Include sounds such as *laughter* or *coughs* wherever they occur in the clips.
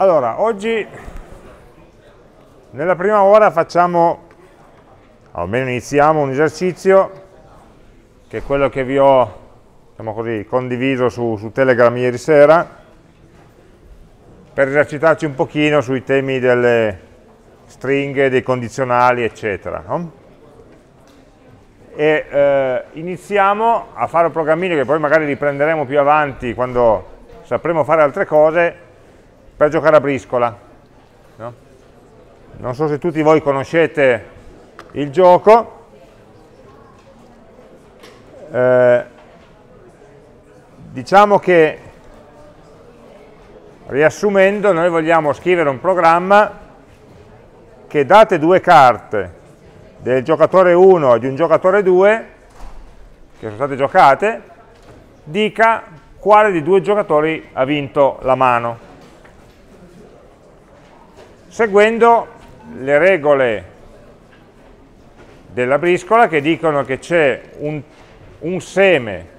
Allora, oggi nella prima ora facciamo, almeno iniziamo un esercizio che è quello che vi ho diciamo così, condiviso su, su Telegram ieri sera per esercitarci un pochino sui temi delle stringhe, dei condizionali, eccetera. No? E eh, iniziamo a fare un programmino che poi magari riprenderemo più avanti quando sapremo fare altre cose per giocare a briscola. No? Non so se tutti voi conoscete il gioco. Eh, diciamo che riassumendo noi vogliamo scrivere un programma che date due carte del giocatore 1 e di un giocatore 2 che sono state giocate dica quale dei due giocatori ha vinto la mano seguendo le regole della briscola che dicono che c'è un, un seme,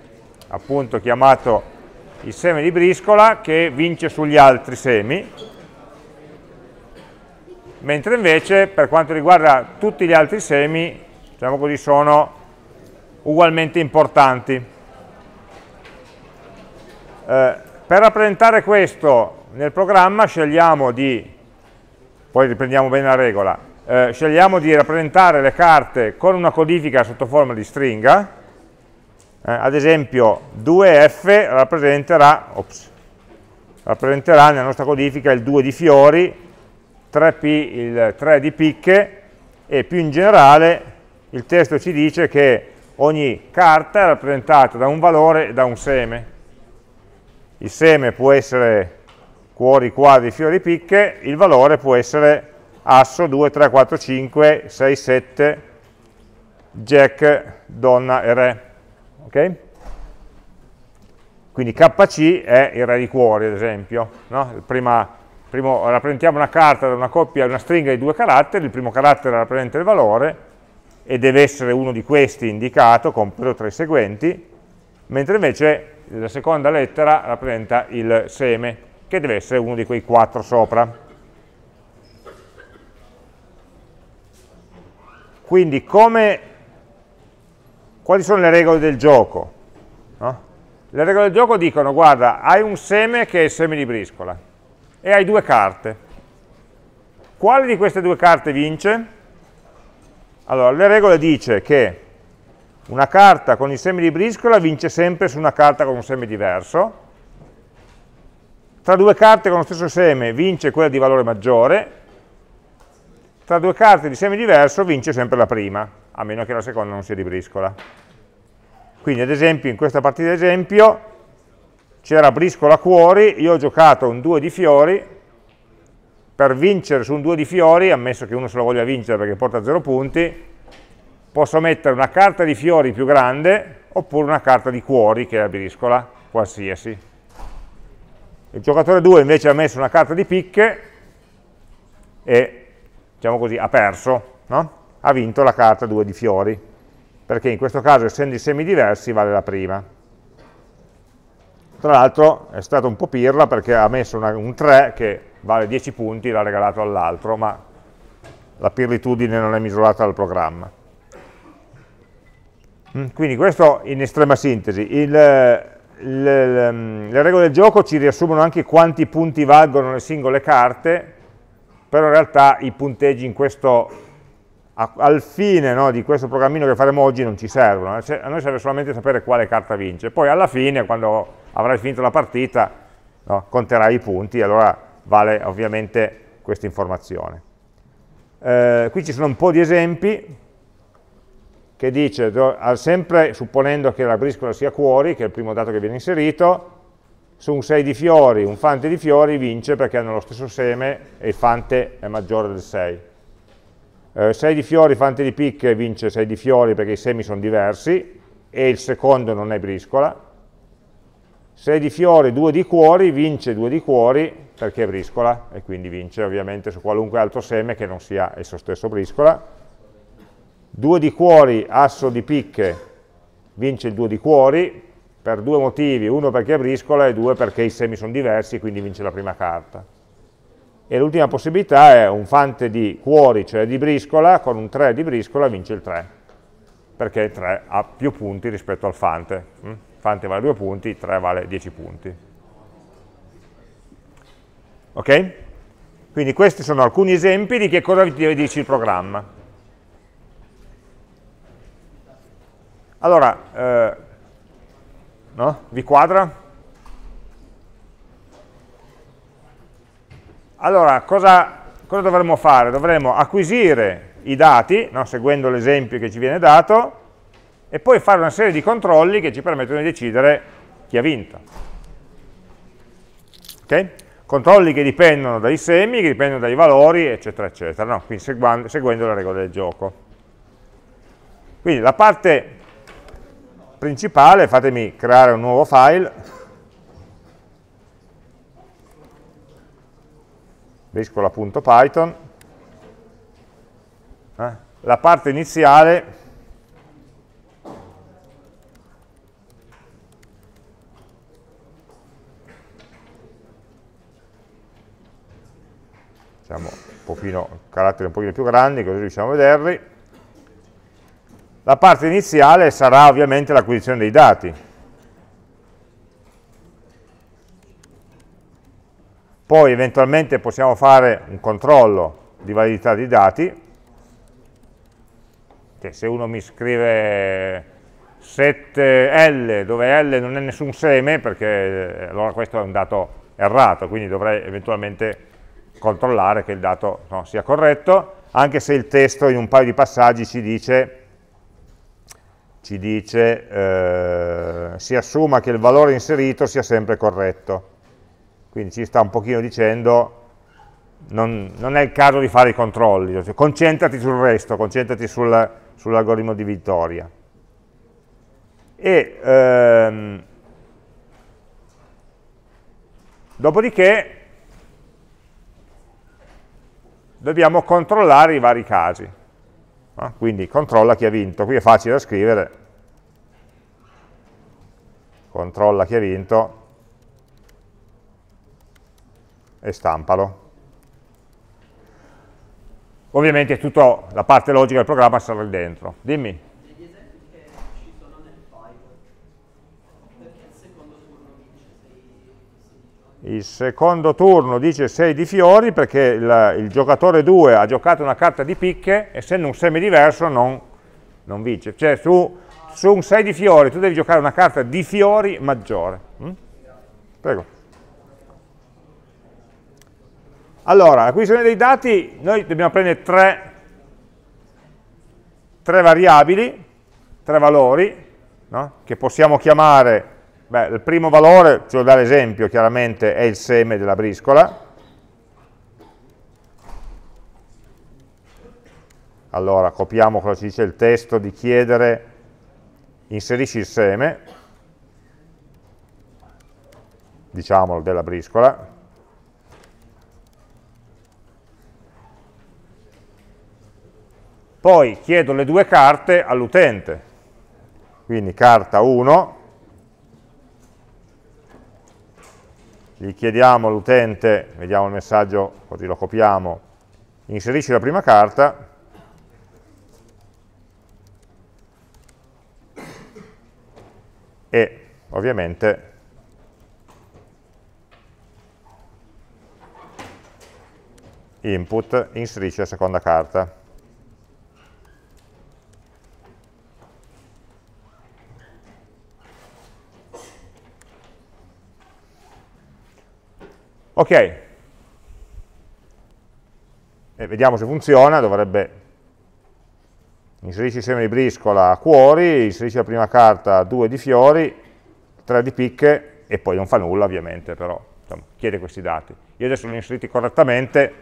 appunto chiamato il seme di briscola, che vince sugli altri semi, mentre invece per quanto riguarda tutti gli altri semi, diciamo così, sono ugualmente importanti. Eh, per rappresentare questo nel programma scegliamo di poi riprendiamo bene la regola, eh, scegliamo di rappresentare le carte con una codifica sotto forma di stringa, eh, ad esempio 2f rappresenterà, ops, rappresenterà nella nostra codifica il 2 di fiori, 3p il 3 di picche e più in generale il testo ci dice che ogni carta è rappresentata da un valore e da un seme. Il seme può essere cuori, quadri, fiori, picche, il valore può essere asso 2, 3, 4, 5, 6, 7, jack, donna e re. Okay? Quindi KC è il re di cuori, ad esempio. No? Prima, primo, rappresentiamo una carta da una coppia, una stringa di due caratteri, il primo carattere rappresenta il valore e deve essere uno di questi indicato, compreso tra i seguenti, mentre invece la seconda lettera rappresenta il seme, che deve essere uno di quei quattro sopra. Quindi come, quali sono le regole del gioco? No? Le regole del gioco dicono, guarda, hai un seme che è il seme di briscola e hai due carte. Quale di queste due carte vince? Allora, le regole dice che una carta con il seme di briscola vince sempre su una carta con un seme diverso, tra due carte con lo stesso seme vince quella di valore maggiore, tra due carte di seme diverso vince sempre la prima, a meno che la seconda non sia di briscola. Quindi ad esempio in questa partita esempio c'era briscola cuori, io ho giocato un 2 di fiori, per vincere su un 2 di fiori, ammesso che uno se lo voglia vincere perché porta 0 punti, posso mettere una carta di fiori più grande oppure una carta di cuori che è la briscola, qualsiasi. Il giocatore 2 invece ha messo una carta di picche e, diciamo così, ha perso, no? ha vinto la carta 2 di fiori, perché in questo caso, essendo i semi diversi, vale la prima. Tra l'altro è stato un po' pirla perché ha messo una, un 3 che vale 10 punti, l'ha regalato all'altro, ma la pirlitudine non è misurata dal programma. Mm, quindi questo in estrema sintesi, il, le, mm, le regole del gioco ci riassumono anche quanti punti valgono le singole carte, però in realtà i punteggi in questo al fine no, di questo programmino che faremo oggi non ci servono, eh, a noi serve solamente sapere quale carta vince, poi alla fine quando avrai finito la partita no, conterai i punti, allora vale ovviamente questa informazione. Eh, qui ci sono un po' di esempi, che dice, sempre supponendo che la briscola sia cuori, che è il primo dato che viene inserito, su un 6 di fiori, un fante di fiori vince perché hanno lo stesso seme e il fante è maggiore del 6. Eh, 6 di fiori, fante di picche vince 6 di fiori perché i semi sono diversi e il secondo non è briscola. 6 di fiori, 2 di cuori vince 2 di cuori perché è briscola e quindi vince ovviamente su qualunque altro seme che non sia esso stesso briscola 2 di cuori, asso di picche, vince il 2 di cuori, per due motivi, uno perché è briscola e due perché i semi sono diversi, quindi vince la prima carta. E l'ultima possibilità è un fante di cuori, cioè di briscola, con un 3 di briscola vince il 3, perché il 3 ha più punti rispetto al fante. Mm? fante vale 2 punti, 3 vale 10 punti. Ok? Quindi questi sono alcuni esempi di che cosa ti dice il programma. Allora, eh, no? vi quadra? Allora, cosa, cosa dovremmo fare? Dovremmo acquisire i dati, no? seguendo l'esempio che ci viene dato, e poi fare una serie di controlli che ci permettono di decidere chi ha vinto. Okay? Controlli che dipendono dai semi, che dipendono dai valori, eccetera, eccetera, no? quindi seguendo, seguendo le regole del gioco. Quindi la parte principale, fatemi creare un nuovo file, briscola.python, eh? la parte iniziale diciamo un pochino, caratteri un pochino più grandi così riusciamo a vederli la parte iniziale sarà ovviamente l'acquisizione dei dati. Poi eventualmente possiamo fare un controllo di validità dei dati, che se uno mi scrive 7 L, dove L non è nessun seme, perché eh, allora questo è un dato errato, quindi dovrei eventualmente controllare che il dato no, sia corretto, anche se il testo in un paio di passaggi ci dice ci dice eh, si assuma che il valore inserito sia sempre corretto. Quindi ci sta un pochino dicendo non, non è il caso di fare i controlli, cioè, concentrati sul resto, concentrati sul, sull'algoritmo di vittoria. E, ehm, dopodiché dobbiamo controllare i vari casi no? Ah, quindi controlla chi ha vinto, qui è facile da scrivere, controlla chi ha vinto e stampalo. Ovviamente tutta la parte logica del programma sarà lì dentro. Dimmi. il secondo turno dice 6 di fiori perché il, il giocatore 2 ha giocato una carta di picche, essendo un seme diverso non, non vince. Cioè su, su un 6 di fiori tu devi giocare una carta di fiori maggiore. Mm? Prego. Allora, l'acquisizione dei dati, noi dobbiamo prendere tre, tre variabili, tre valori, no? che possiamo chiamare Beh, il primo valore, ce lo dà l'esempio chiaramente, è il seme della briscola. Allora, copiamo cosa ci dice il testo di chiedere, inserisci il seme, diciamolo, della briscola. Poi chiedo le due carte all'utente, quindi carta 1 gli chiediamo all'utente, vediamo il messaggio, così lo copiamo, inserisci la prima carta, e ovviamente input inserisce la seconda carta. Ok, e vediamo se funziona, dovrebbe inserisci seme di briscola a cuori, inserisci la prima carta 2 di fiori, 3 di picche e poi non fa nulla ovviamente, però insomma, chiede questi dati. Io adesso li ho inseriti correttamente,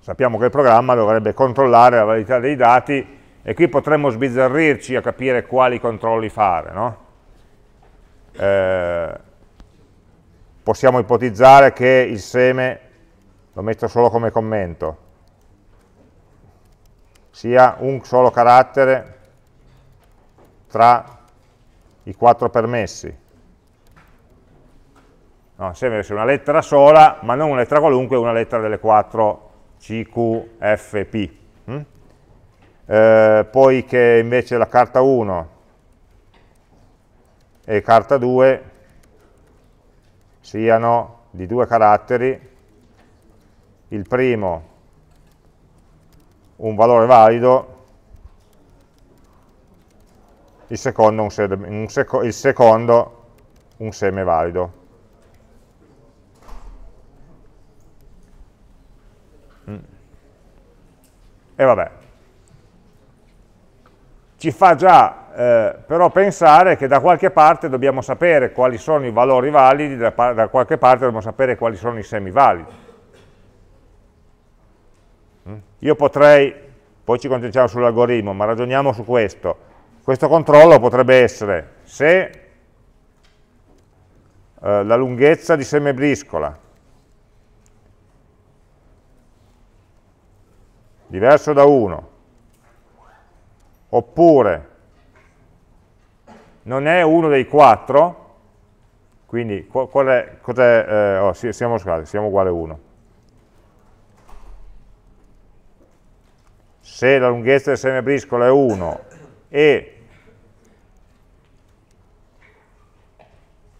sappiamo che il programma dovrebbe controllare la validità dei dati e qui potremmo sbizzarrirci a capire quali controlli fare, no? Eh, possiamo ipotizzare che il seme, lo metto solo come commento, sia un solo carattere tra i quattro permessi. No, sembra essere una lettera sola, ma non una lettera qualunque, una lettera delle quattro C, Q, F, P. Mm? Eh, poi che invece la carta 1 e carta 2 siano di due caratteri, il primo un valore valido, il secondo un, seme, un seco, il secondo un seme valido. Mm. E vabbè, ci fa già eh, però pensare che da qualche parte dobbiamo sapere quali sono i valori validi, da, da qualche parte dobbiamo sapere quali sono i semivalidi. Mm? Io potrei, poi ci concentriamo sull'algoritmo, ma ragioniamo su questo. Questo controllo potrebbe essere se eh, la lunghezza di seme semibriscola diverso da 1 oppure non è uno dei quattro, quindi qual è, cos'è, eh, oh, sì, siamo, siamo uguali a 1. Se la lunghezza del semibriscola è 1 e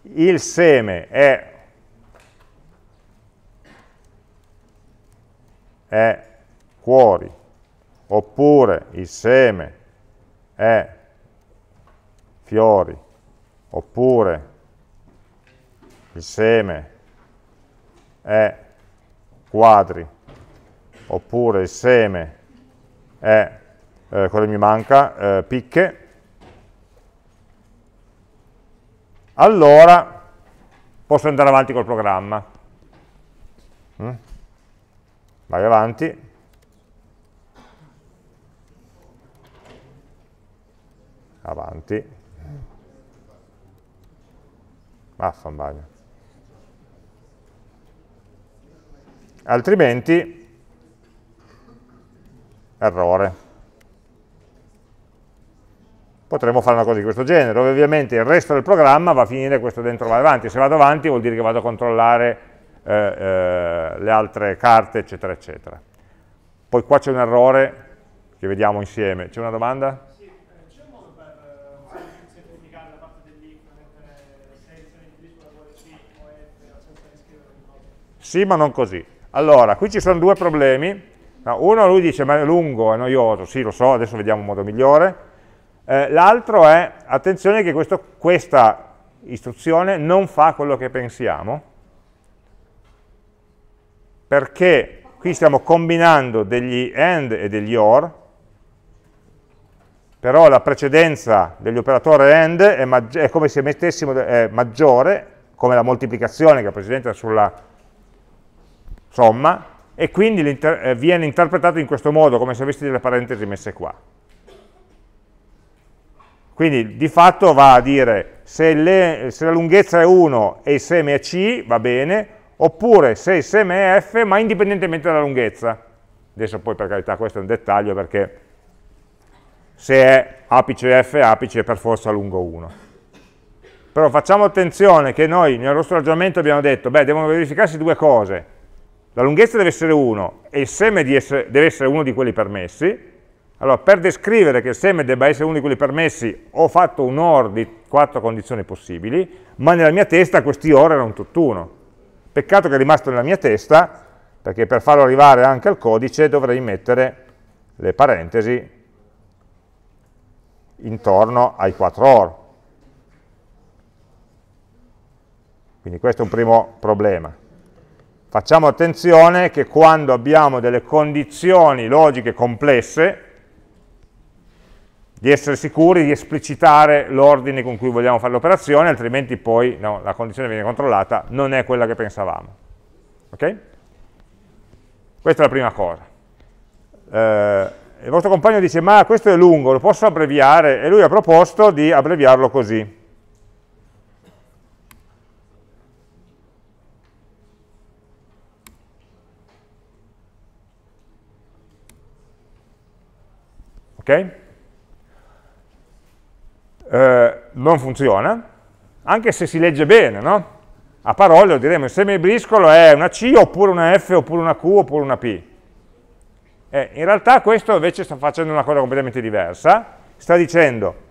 il seme è, è cuori, oppure il seme è fiori, oppure il seme è quadri, oppure il seme è, eh, cosa mi manca, eh, picche, allora posso andare avanti col programma. Mm? Vai avanti, avanti. Affambagna. Altrimenti, errore. Potremmo fare una cosa di questo genere, dove ovviamente il resto del programma va a finire questo dentro va avanti. Se vado avanti vuol dire che vado a controllare eh, eh, le altre carte, eccetera, eccetera. Poi qua c'è un errore che vediamo insieme. C'è una domanda? Sì, ma non così. Allora, qui ci sono due problemi. Uno lui dice, ma è lungo, è noioso. Sì, lo so, adesso vediamo un modo migliore. Eh, L'altro è, attenzione che questo, questa istruzione non fa quello che pensiamo, perché qui stiamo combinando degli AND e degli OR, però la precedenza degli operatori AND è, è come se mettessimo è maggiore, come la moltiplicazione che ha precedenza sulla somma, e quindi inter eh, viene interpretato in questo modo, come se avessi delle parentesi messe qua. Quindi di fatto va a dire se, le, se la lunghezza è 1 e il seme è C, va bene, oppure se il seme è F, ma indipendentemente dalla lunghezza. Adesso poi per carità questo è un dettaglio perché se è apice F, apice è per forza lungo 1. Però facciamo attenzione che noi nel nostro ragionamento abbiamo detto, beh, devono verificarsi due cose la lunghezza deve essere 1 e il seme essere, deve essere uno di quelli permessi, allora per descrivere che il seme debba essere uno di quelli permessi ho fatto un OR di 4 condizioni possibili, ma nella mia testa questi OR erano tutt'uno. Peccato che è rimasto nella mia testa, perché per farlo arrivare anche al codice dovrei mettere le parentesi intorno ai 4 OR. Quindi questo è un primo problema. Facciamo attenzione che quando abbiamo delle condizioni logiche complesse, di essere sicuri di esplicitare l'ordine con cui vogliamo fare l'operazione, altrimenti poi no, la condizione viene controllata, non è quella che pensavamo. Okay? Questa è la prima cosa. Eh, il vostro compagno dice, ma questo è lungo, lo posso abbreviare? E lui ha proposto di abbreviarlo così. ok? Eh, non funziona, anche se si legge bene, no? A parole diremo il semibriscolo è una C oppure una F oppure una Q oppure una P. Eh, in realtà questo invece sta facendo una cosa completamente diversa, sta dicendo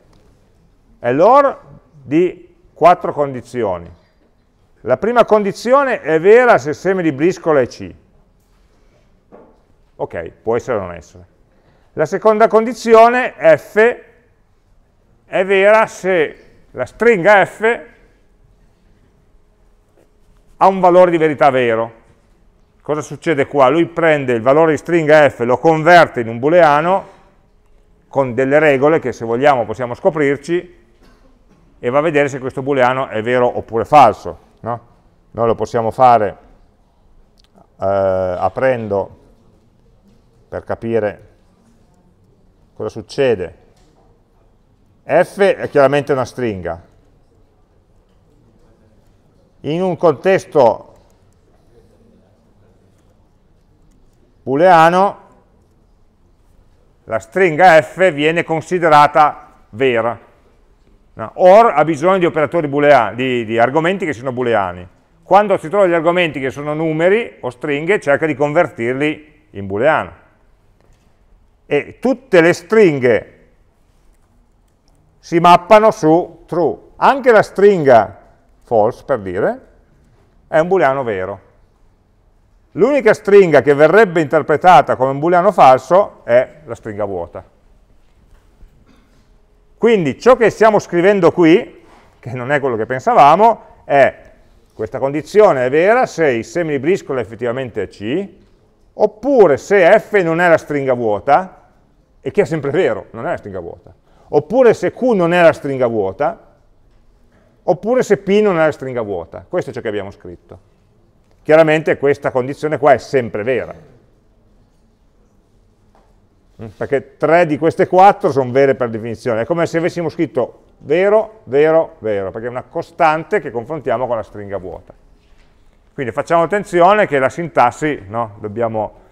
è l'or di quattro condizioni. La prima condizione è vera se il seme di briscola è C. Ok, può essere o non essere. La seconda condizione, f, è vera se la stringa f ha un valore di verità vero. Cosa succede qua? Lui prende il valore di stringa f, lo converte in un booleano con delle regole che se vogliamo possiamo scoprirci e va a vedere se questo booleano è vero oppure falso. No? Noi lo possiamo fare eh, aprendo per capire cosa succede? f è chiaramente una stringa. In un contesto booleano la stringa f viene considerata vera. No? Or ha bisogno di operatori booleani, di, di argomenti che siano booleani. Quando si trova gli argomenti che sono numeri o stringhe, cerca di convertirli in booleano e tutte le stringhe si mappano su true. Anche la stringa false, per dire, è un booleano vero. L'unica stringa che verrebbe interpretata come un booleano falso è la stringa vuota. Quindi ciò che stiamo scrivendo qui, che non è quello che pensavamo, è questa condizione è vera se il semi semibriscola effettivamente è C, oppure se F non è la stringa vuota, e che è sempre vero, non è la stringa vuota. Oppure se Q non è la stringa vuota, oppure se P non è la stringa vuota. Questo è ciò che abbiamo scritto. Chiaramente questa condizione qua è sempre vera. Mm, perché tre di queste quattro sono vere per definizione. È come se avessimo scritto vero, vero, vero, perché è una costante che confrontiamo con la stringa vuota. Quindi facciamo attenzione che la sintassi, no? dobbiamo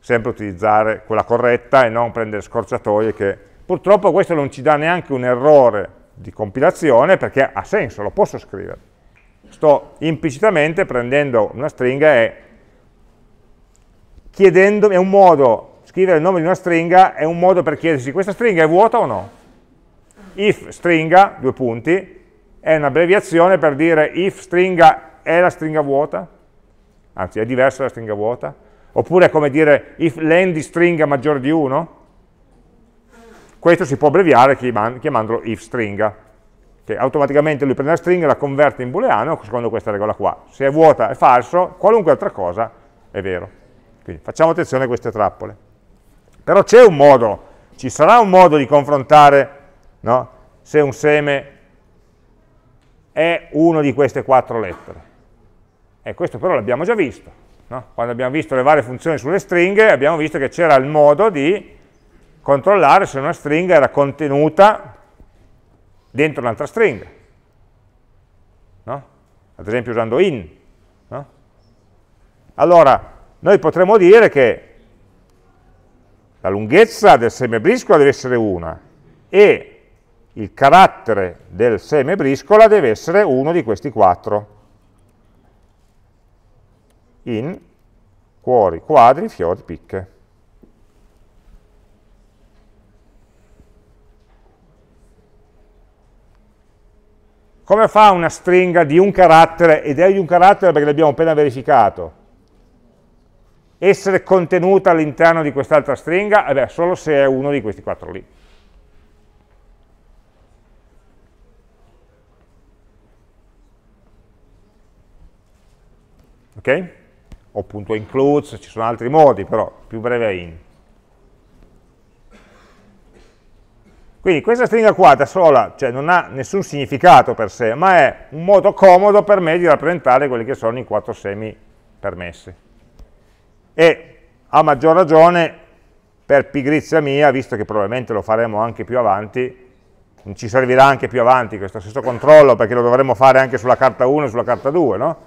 sempre utilizzare quella corretta e non prendere scorciatoie che purtroppo questo non ci dà neanche un errore di compilazione perché ha senso, lo posso scrivere. Sto implicitamente prendendo una stringa e chiedendomi, è un modo, scrivere il nome di una stringa è un modo per chiedersi questa stringa è vuota o no? If stringa, due punti, è un'abbreviazione per dire if stringa è la stringa vuota, anzi è diversa dalla stringa vuota, Oppure è come dire if land di stringa maggiore di 1. Questo si può abbreviare chiamandolo if stringa, che automaticamente lui prende la stringa e la converte in booleano secondo questa regola qua. Se è vuota è falso, qualunque altra cosa è vero. Quindi facciamo attenzione a queste trappole. Però c'è un modo, ci sarà un modo di confrontare no, se un seme è uno di queste quattro lettere. E questo però l'abbiamo già visto No? Quando abbiamo visto le varie funzioni sulle stringhe, abbiamo visto che c'era il modo di controllare se una stringa era contenuta dentro un'altra stringa. No? Ad esempio usando in. No? Allora, noi potremmo dire che la lunghezza del seme briscola deve essere una e il carattere del seme briscola deve essere uno di questi quattro in cuori, quadri, fiori, picche. Come fa una stringa di un carattere, ed è di un carattere perché l'abbiamo appena verificato, essere contenuta all'interno di quest'altra stringa? Eh beh, solo se è uno di questi quattro lì. Ok? o punto includes, ci sono altri modi, però più breve è in. Quindi questa stringa qua da sola cioè, non ha nessun significato per sé, ma è un modo comodo per me di rappresentare quelli che sono i quattro semi permessi. E a maggior ragione, per pigrizia mia, visto che probabilmente lo faremo anche più avanti, ci servirà anche più avanti questo stesso controllo perché lo dovremo fare anche sulla carta 1 e sulla carta 2, no?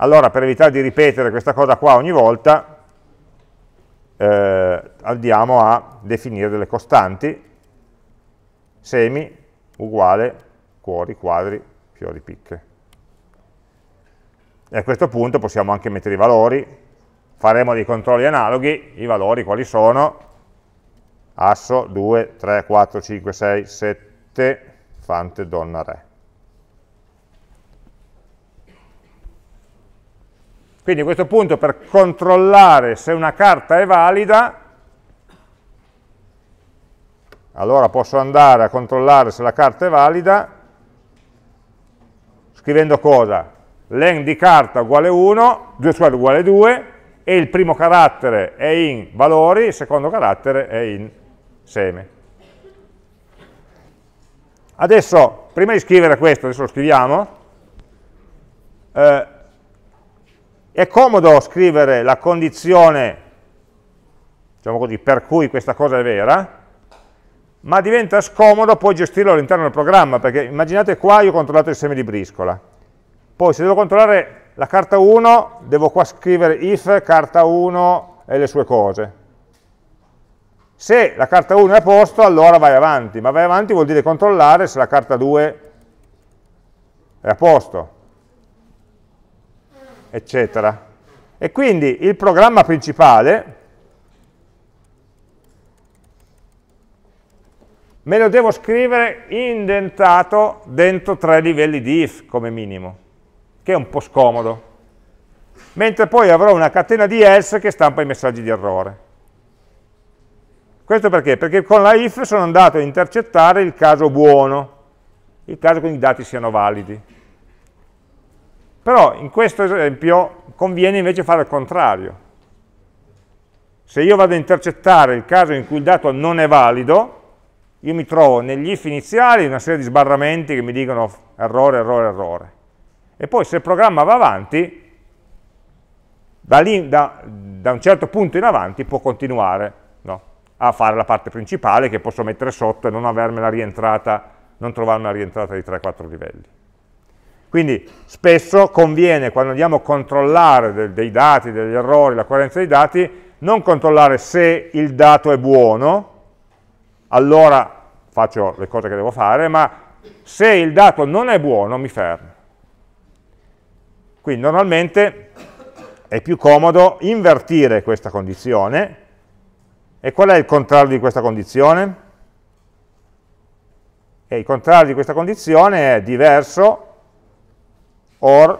Allora, per evitare di ripetere questa cosa qua ogni volta, eh, andiamo a definire delle costanti, semi uguale cuori, quadri, fiori, picche. E a questo punto possiamo anche mettere i valori, faremo dei controlli analoghi, i valori quali sono? Asso, 2, 3, 4, 5, 6, 7, fante, donna, re. Quindi a questo punto per controllare se una carta è valida, allora posso andare a controllare se la carta è valida scrivendo cosa? len di carta uguale 1, 2 squadre uguale 2 e il primo carattere è in valori, il secondo carattere è in seme. Adesso, prima di scrivere questo, adesso lo scriviamo, eh, è comodo scrivere la condizione, diciamo così, per cui questa cosa è vera, ma diventa scomodo poi gestirlo all'interno del programma, perché immaginate qua io ho controllato il seme di briscola, poi se devo controllare la carta 1, devo qua scrivere if carta 1 e le sue cose. Se la carta 1 è a posto, allora vai avanti, ma vai avanti vuol dire controllare se la carta 2 è a posto eccetera. E quindi il programma principale me lo devo scrivere indentato dentro tre livelli di if come minimo, che è un po' scomodo. Mentre poi avrò una catena di else che stampa i messaggi di errore. Questo perché? Perché con la if sono andato a intercettare il caso buono, il caso in cui i dati siano validi. Però in questo esempio conviene invece fare il contrario. Se io vado a intercettare il caso in cui il dato non è valido, io mi trovo negli if iniziali una serie di sbarramenti che mi dicono errore, errore, errore. E poi se il programma va avanti, da, lì, da, da un certo punto in avanti può continuare no? a fare la parte principale che posso mettere sotto e non avermela rientrata, non trovarmela rientrata di 3-4 livelli. Quindi spesso conviene, quando andiamo a controllare del, dei dati, degli errori, la coerenza dei dati, non controllare se il dato è buono, allora faccio le cose che devo fare, ma se il dato non è buono mi fermo. Quindi normalmente è più comodo invertire questa condizione. E qual è il contrario di questa condizione? E il contrario di questa condizione è diverso or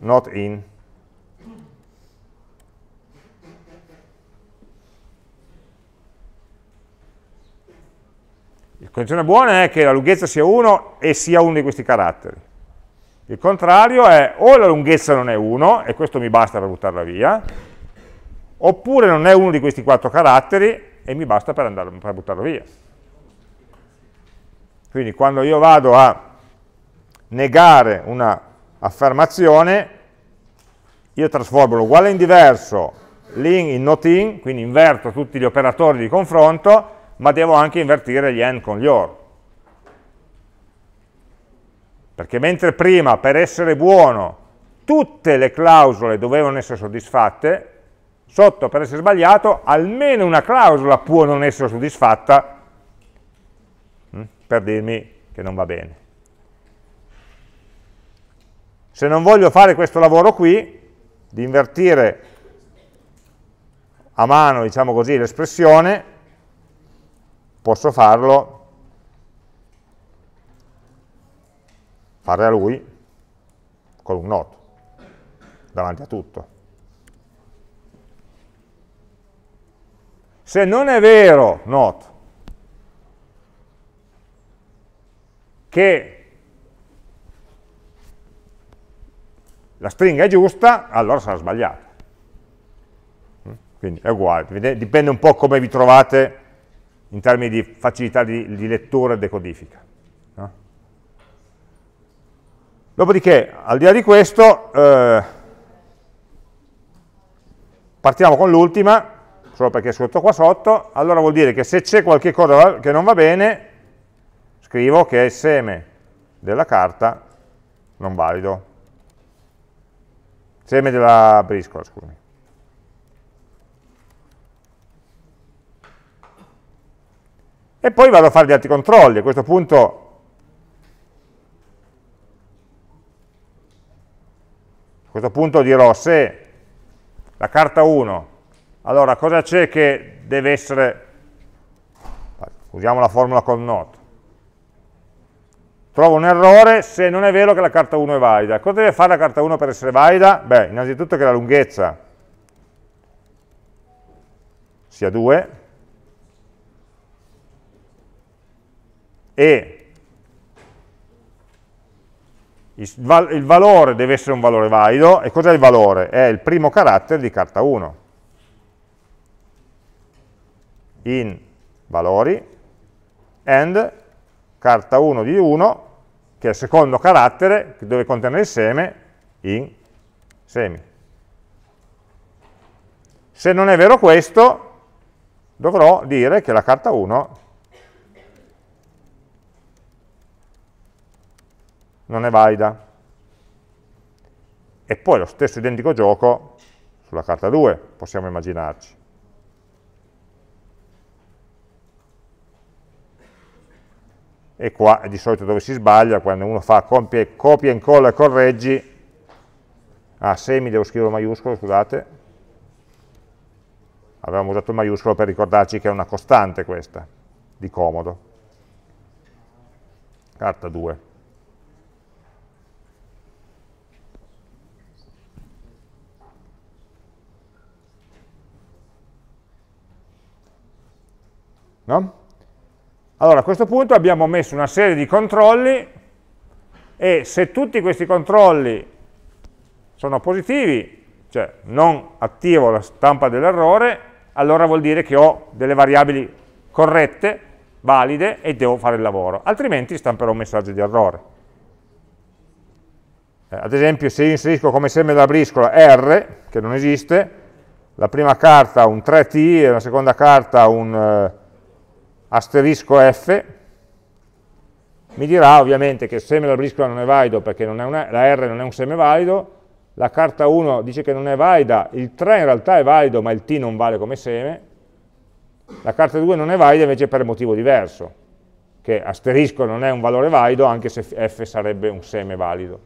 not in. La condizione buona è che la lunghezza sia 1 e sia uno di questi caratteri. Il contrario è o la lunghezza non è 1, e questo mi basta per buttarla via, oppure non è uno di questi quattro caratteri e mi basta per, andare, per buttarlo via. Quindi quando io vado a negare una affermazione, io trasformo l'uguale in diverso, l'in in not in, quindi inverto tutti gli operatori di confronto, ma devo anche invertire gli AND con gli OR. Perché mentre prima, per essere buono, tutte le clausole dovevano essere soddisfatte, sotto per essere sbagliato, almeno una clausola può non essere soddisfatta, mm? per dirmi che non va bene se non voglio fare questo lavoro qui, di invertire a mano, diciamo così, l'espressione, posso farlo, fare a lui, con un noto, davanti a tutto. Se non è vero, noto, che la stringa è giusta, allora sarà sbagliata. Mm? Quindi è uguale, dipende un po' come vi trovate in termini di facilità di, di lettura e decodifica. No? Dopodiché, al di là di questo, eh, partiamo con l'ultima, solo perché è scritto qua sotto, allora vuol dire che se c'è qualche cosa che non va bene, scrivo che è il seme della carta non valido, Seme della briscola, scusami. E poi vado a fare gli altri controlli. A questo punto a questo punto dirò se la carta 1, allora cosa c'è che deve essere, usiamo la formula col noto, Provo un errore se non è vero che la carta 1 è valida. Cosa deve fare la carta 1 per essere valida? Beh, innanzitutto che la lunghezza sia 2 e il valore deve essere un valore valido e cos'è il valore? È il primo carattere di carta 1 in valori and carta 1 di 1 che è il secondo carattere che deve contenere il seme in semi. Se non è vero questo, dovrò dire che la carta 1 non è valida. E poi lo stesso identico gioco sulla carta 2, possiamo immaginarci. e qua è di solito dove si sbaglia, quando uno fa compie, copia, incolla e correggi, ah semi devo scrivere maiuscolo, scusate, avevamo usato il maiuscolo per ricordarci che è una costante questa, di comodo, carta 2. No? Allora a questo punto abbiamo messo una serie di controlli e se tutti questi controlli sono positivi, cioè non attivo la stampa dell'errore, allora vuol dire che ho delle variabili corrette, valide e devo fare il lavoro, altrimenti stamperò un messaggio di errore. Eh, ad esempio se io inserisco come seme della briscola R, che non esiste, la prima carta un 3T e la seconda carta un... Eh, asterisco F, mi dirà ovviamente che il seme della briscola non è valido perché non è una, la R non è un seme valido, la carta 1 dice che non è valida, il 3 in realtà è valido ma il T non vale come seme, la carta 2 non è valida invece per motivo diverso, che asterisco non è un valore valido anche se F sarebbe un seme valido.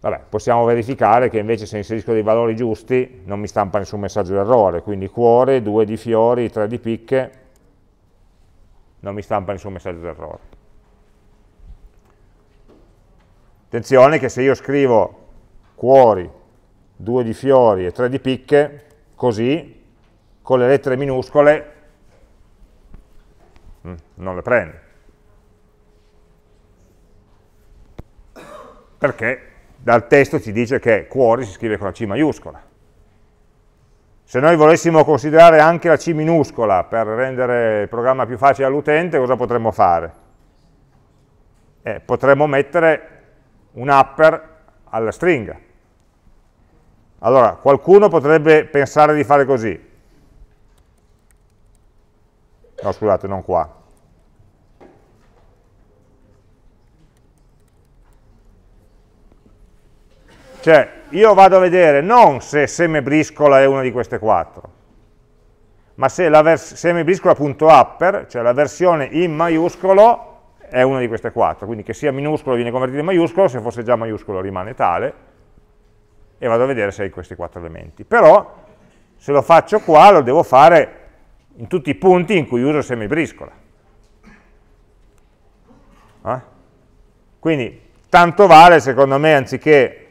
Vabbè, possiamo verificare che invece se inserisco dei valori giusti non mi stampa nessun messaggio d'errore, quindi cuore, 2 di fiori, 3 di picche, non mi stampa nessun messaggio d'errore. Attenzione che se io scrivo cuori, 2 di fiori e 3 di picche, così, con le lettere minuscole, mm, non le prende. Perché dal testo ci dice che cuore si scrive con la C maiuscola. Se noi volessimo considerare anche la C minuscola per rendere il programma più facile all'utente, cosa potremmo fare? Eh, potremmo mettere un upper alla stringa. Allora, qualcuno potrebbe pensare di fare così. No, scusate, non qua. Cioè, io vado a vedere non se semebriscola è una di queste quattro, ma se la semebriscola.upper, cioè la versione in maiuscolo, è una di queste quattro, quindi che sia minuscolo viene convertito in maiuscolo, se fosse già maiuscolo rimane tale, e vado a vedere se hai questi quattro elementi. Però, se lo faccio qua, lo devo fare in tutti i punti in cui uso semebriscola. Eh? Quindi, tanto vale, secondo me, anziché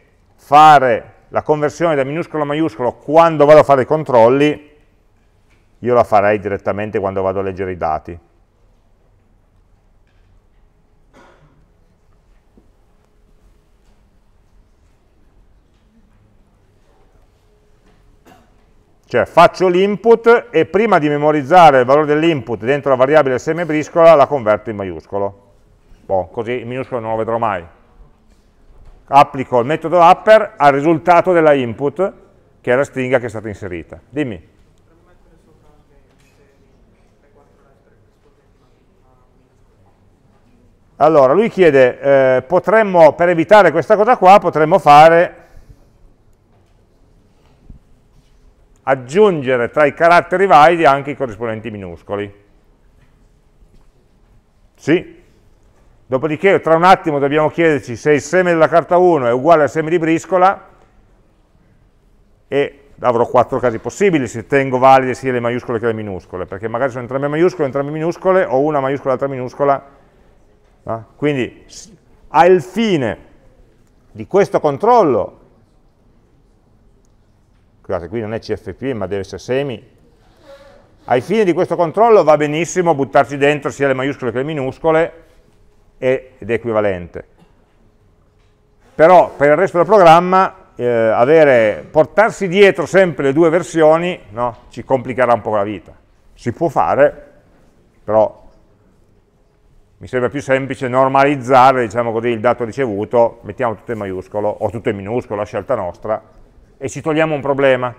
fare la conversione da minuscolo a maiuscolo quando vado a fare i controlli, io la farei direttamente quando vado a leggere i dati. Cioè faccio l'input e prima di memorizzare il valore dell'input dentro la variabile seme la converto in maiuscolo. Boh, così il minuscolo non lo vedrò mai applico il metodo upper al risultato della input, che è la stringa che è stata inserita. Dimmi. Allora, lui chiede, eh, potremmo, per evitare questa cosa qua, potremmo fare aggiungere tra i caratteri validi anche i corrispondenti minuscoli. Sì, Dopodiché tra un attimo dobbiamo chiederci se il seme della carta 1 è uguale al seme di briscola e avrò quattro casi possibili se tengo valide sia le maiuscole che le minuscole, perché magari sono entrambe maiuscole, entrambe minuscole, o una maiuscola e l'altra minuscola. No? Quindi al fine di questo controllo, scusate qui non è CFP ma deve essere semi, ai fine di questo controllo va benissimo buttarci dentro sia le maiuscole che le minuscole, ed equivalente. Però per il resto del programma eh, avere, portarsi dietro sempre le due versioni no, ci complicherà un po' la vita. Si può fare, però mi sembra più semplice normalizzare diciamo così, il dato ricevuto, mettiamo tutto in maiuscolo o tutto in minuscolo, a scelta nostra, e ci togliamo un problema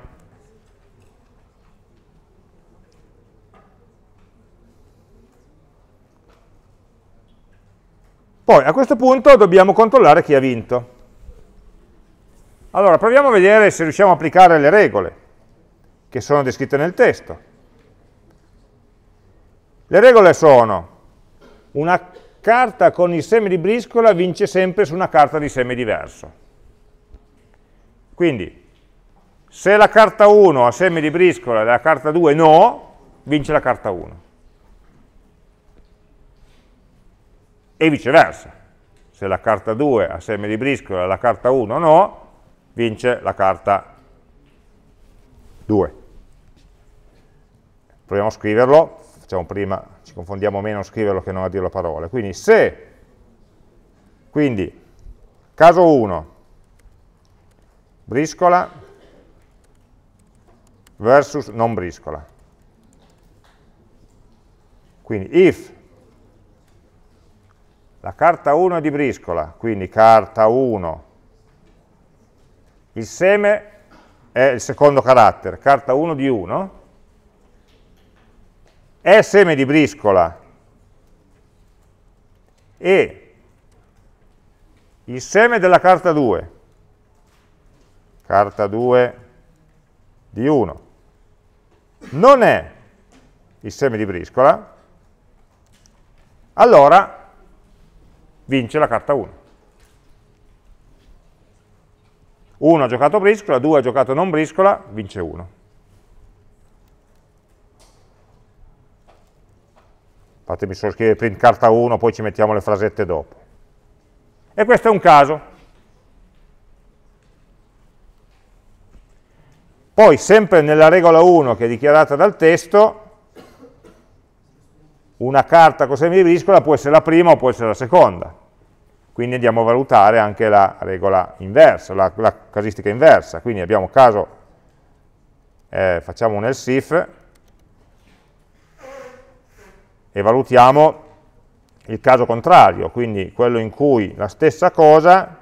Poi a questo punto dobbiamo controllare chi ha vinto. Allora proviamo a vedere se riusciamo a applicare le regole che sono descritte nel testo. Le regole sono una carta con il seme di briscola vince sempre su una carta di seme diverso. Quindi se la carta 1 ha seme di briscola e la carta 2 no, vince la carta 1 e viceversa. Se la carta 2 ha seme di briscola e la carta 1 no, vince la carta 2. Proviamo a scriverlo, facciamo prima, ci confondiamo meno a scriverlo che non a dire la parola. Quindi se, quindi, caso 1, briscola versus non briscola. Quindi if la carta 1 è di briscola, quindi carta 1. Il seme è il secondo carattere, carta 1 di 1. È seme di briscola e il seme della carta 2, carta 2 di 1, non è il seme di briscola, allora vince la carta 1. 1 ha giocato briscola, 2 ha giocato non briscola, vince 1. Fatemi solo scrivere print carta 1, poi ci mettiamo le frasette dopo. E questo è un caso. Poi, sempre nella regola 1 che è dichiarata dal testo, una carta con semi di briscola può essere la prima o può essere la seconda. Quindi andiamo a valutare anche la regola inversa, la, la casistica inversa. Quindi abbiamo caso, eh, facciamo un else if e valutiamo il caso contrario, quindi quello in cui la stessa cosa,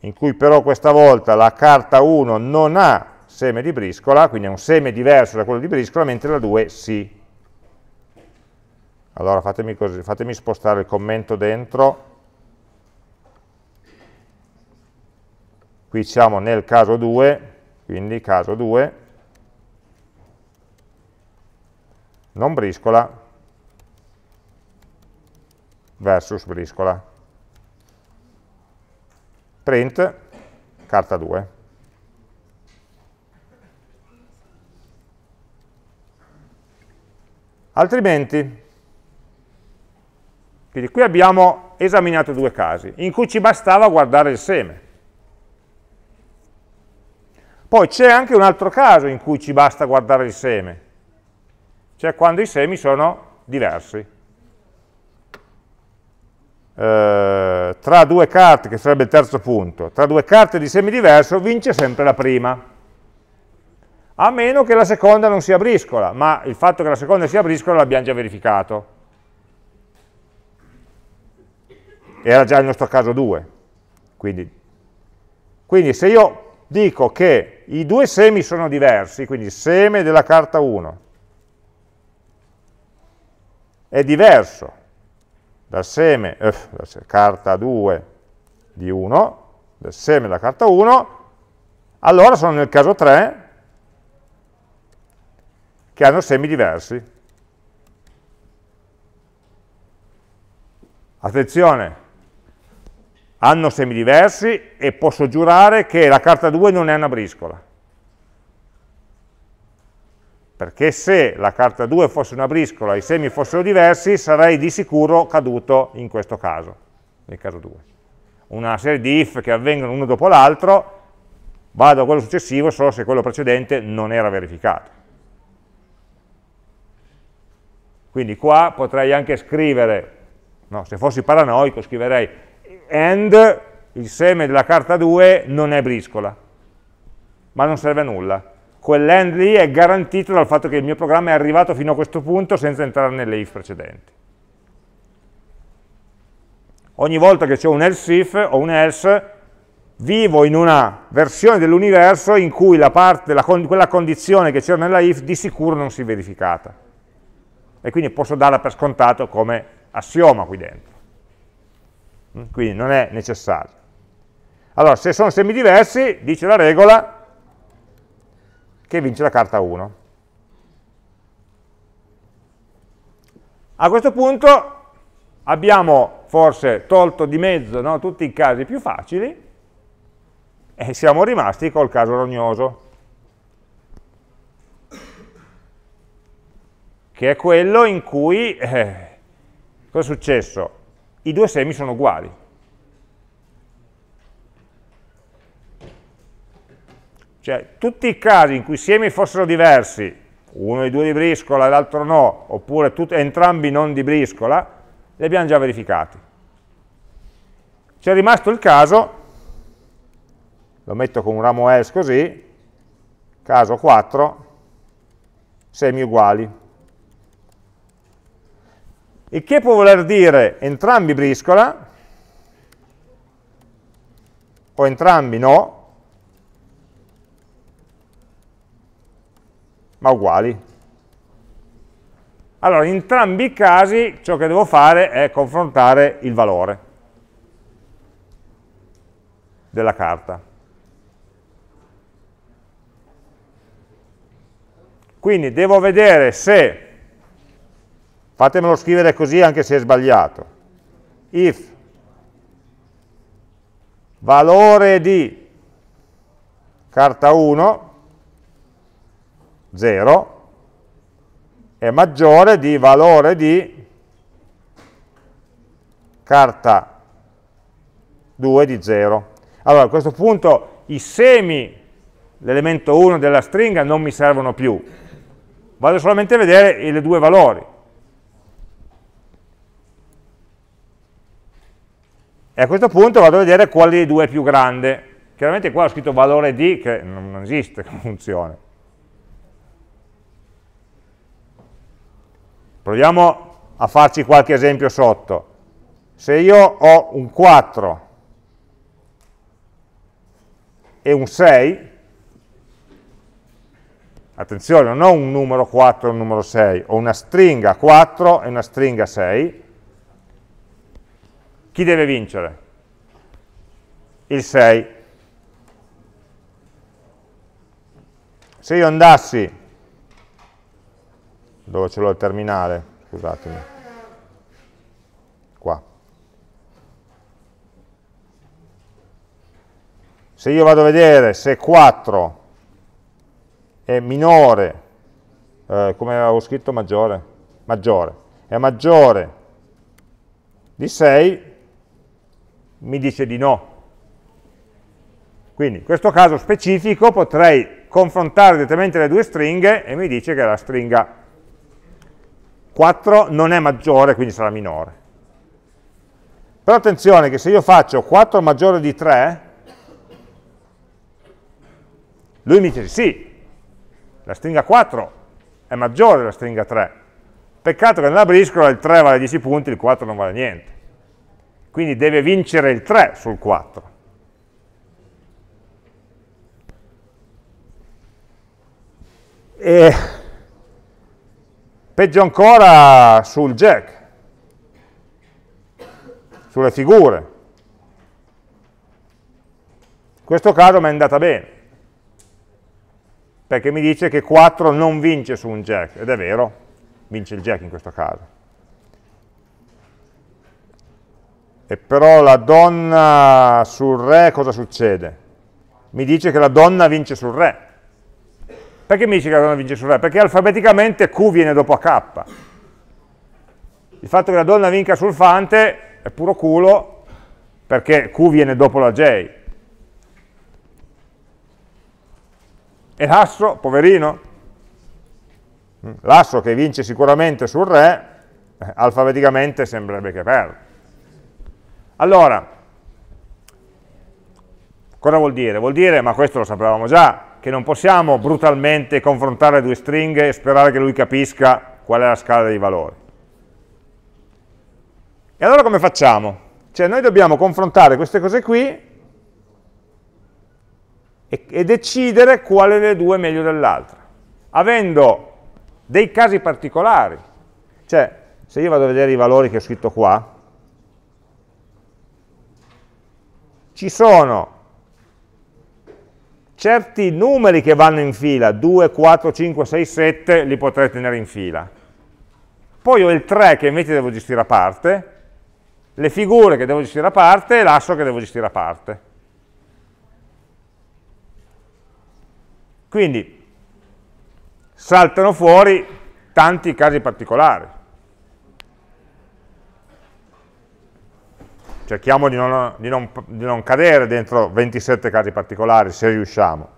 in cui però questa volta la carta 1 non ha seme di briscola, quindi è un seme diverso da quello di briscola, mentre la 2 sì. Allora fatemi, così, fatemi spostare il commento dentro. Qui siamo nel caso 2, quindi caso 2, non briscola versus briscola. Print, carta 2. Altrimenti, quindi qui abbiamo esaminato due casi in cui ci bastava guardare il seme. Poi c'è anche un altro caso in cui ci basta guardare il seme, cioè quando i semi sono diversi. Eh, tra due carte, che sarebbe il terzo punto, tra due carte di semi diverso vince sempre la prima a meno che la seconda non sia briscola, ma il fatto che la seconda sia briscola l'abbiamo già verificato. era già il nostro caso 2. Quindi, quindi se io dico che i due semi sono diversi, quindi il seme della carta 1 è diverso dal seme, eh, carta 2 di 1, del seme della carta 1, allora sono nel caso 3 che hanno semi diversi. Attenzione, hanno semi diversi e posso giurare che la carta 2 non è una briscola. Perché se la carta 2 fosse una briscola e i semi fossero diversi, sarei di sicuro caduto in questo caso, nel caso 2. Una serie di if che avvengono uno dopo l'altro, vado a quello successivo solo se quello precedente non era verificato. Quindi qua potrei anche scrivere, no, se fossi paranoico scriverei and, il seme della carta 2, non è briscola, ma non serve a nulla. Quell'end lì è garantito dal fatto che il mio programma è arrivato fino a questo punto senza entrare nelle if precedenti. Ogni volta che ho un else if o un else, vivo in una versione dell'universo in cui la parte, la, quella condizione che c'era nella if di sicuro non si è verificata. E quindi posso darla per scontato come assioma qui dentro quindi non è necessario. Allora, se sono semi diversi, dice la regola che vince la carta 1. A questo punto abbiamo forse tolto di mezzo no, tutti i casi più facili e siamo rimasti col caso rognoso, che è quello in cui, eh, cosa è successo? i due semi sono uguali. Cioè, tutti i casi in cui i semi fossero diversi, uno dei due di briscola e l'altro no, oppure entrambi non di briscola, li abbiamo già verificati. C'è rimasto il caso, lo metto con un ramo else così, caso 4, semi uguali il che può voler dire entrambi briscola o entrambi no, ma uguali. Allora, in entrambi i casi ciò che devo fare è confrontare il valore della carta. Quindi devo vedere se fatemelo scrivere così anche se è sbagliato, if valore di carta 1, 0, è maggiore di valore di carta 2 di 0. Allora a questo punto i semi, l'elemento 1 della stringa non mi servono più, vado solamente a vedere i due valori, E a questo punto vado a vedere quale dei due è più grande. Chiaramente qua ho scritto valore di, che non esiste come *laughs* funzione. Proviamo a farci qualche esempio sotto. Se io ho un 4 e un 6, attenzione, non ho un numero 4 e un numero 6, ho una stringa 4 e una stringa 6, chi deve vincere? Il 6. Se io andassi, dove ce l'ho il terminale, scusatemi, qua. Se io vado a vedere se 4 è minore, eh, come avevo scritto maggiore, maggiore, è maggiore di 6, mi dice di no. Quindi in questo caso specifico potrei confrontare direttamente le due stringhe e mi dice che la stringa 4 non è maggiore, quindi sarà minore. Però attenzione che se io faccio 4 maggiore di 3, lui mi dice sì, la stringa 4 è maggiore della stringa 3. Peccato che nella briscola il 3 vale 10 punti, il 4 non vale niente quindi deve vincere il 3 sul 4. E peggio ancora sul jack, sulle figure. In questo caso mi è andata bene, perché mi dice che 4 non vince su un jack, ed è vero, vince il jack in questo caso. E però la donna sul re cosa succede? Mi dice che la donna vince sul re. Perché mi dice che la donna vince sul re? Perché alfabeticamente Q viene dopo a K. Il fatto che la donna vinca sul fante è puro culo perché Q viene dopo la J. E l'asso, poverino, l'asso che vince sicuramente sul re, eh, alfabeticamente sembrerebbe che perda. Allora, cosa vuol dire? Vuol dire, ma questo lo sapevamo già, che non possiamo brutalmente confrontare due stringhe e sperare che lui capisca qual è la scala dei valori. E allora come facciamo? Cioè noi dobbiamo confrontare queste cose qui e, e decidere quale delle due è meglio dell'altra, avendo dei casi particolari. Cioè, se io vado a vedere i valori che ho scritto qua, ci sono certi numeri che vanno in fila, 2, 4, 5, 6, 7, li potrei tenere in fila. Poi ho il 3 che invece devo gestire a parte, le figure che devo gestire a parte e l'asso che devo gestire a parte. Quindi saltano fuori tanti casi particolari. cerchiamo di non, di, non, di non, cadere dentro 27 casi particolari se riusciamo.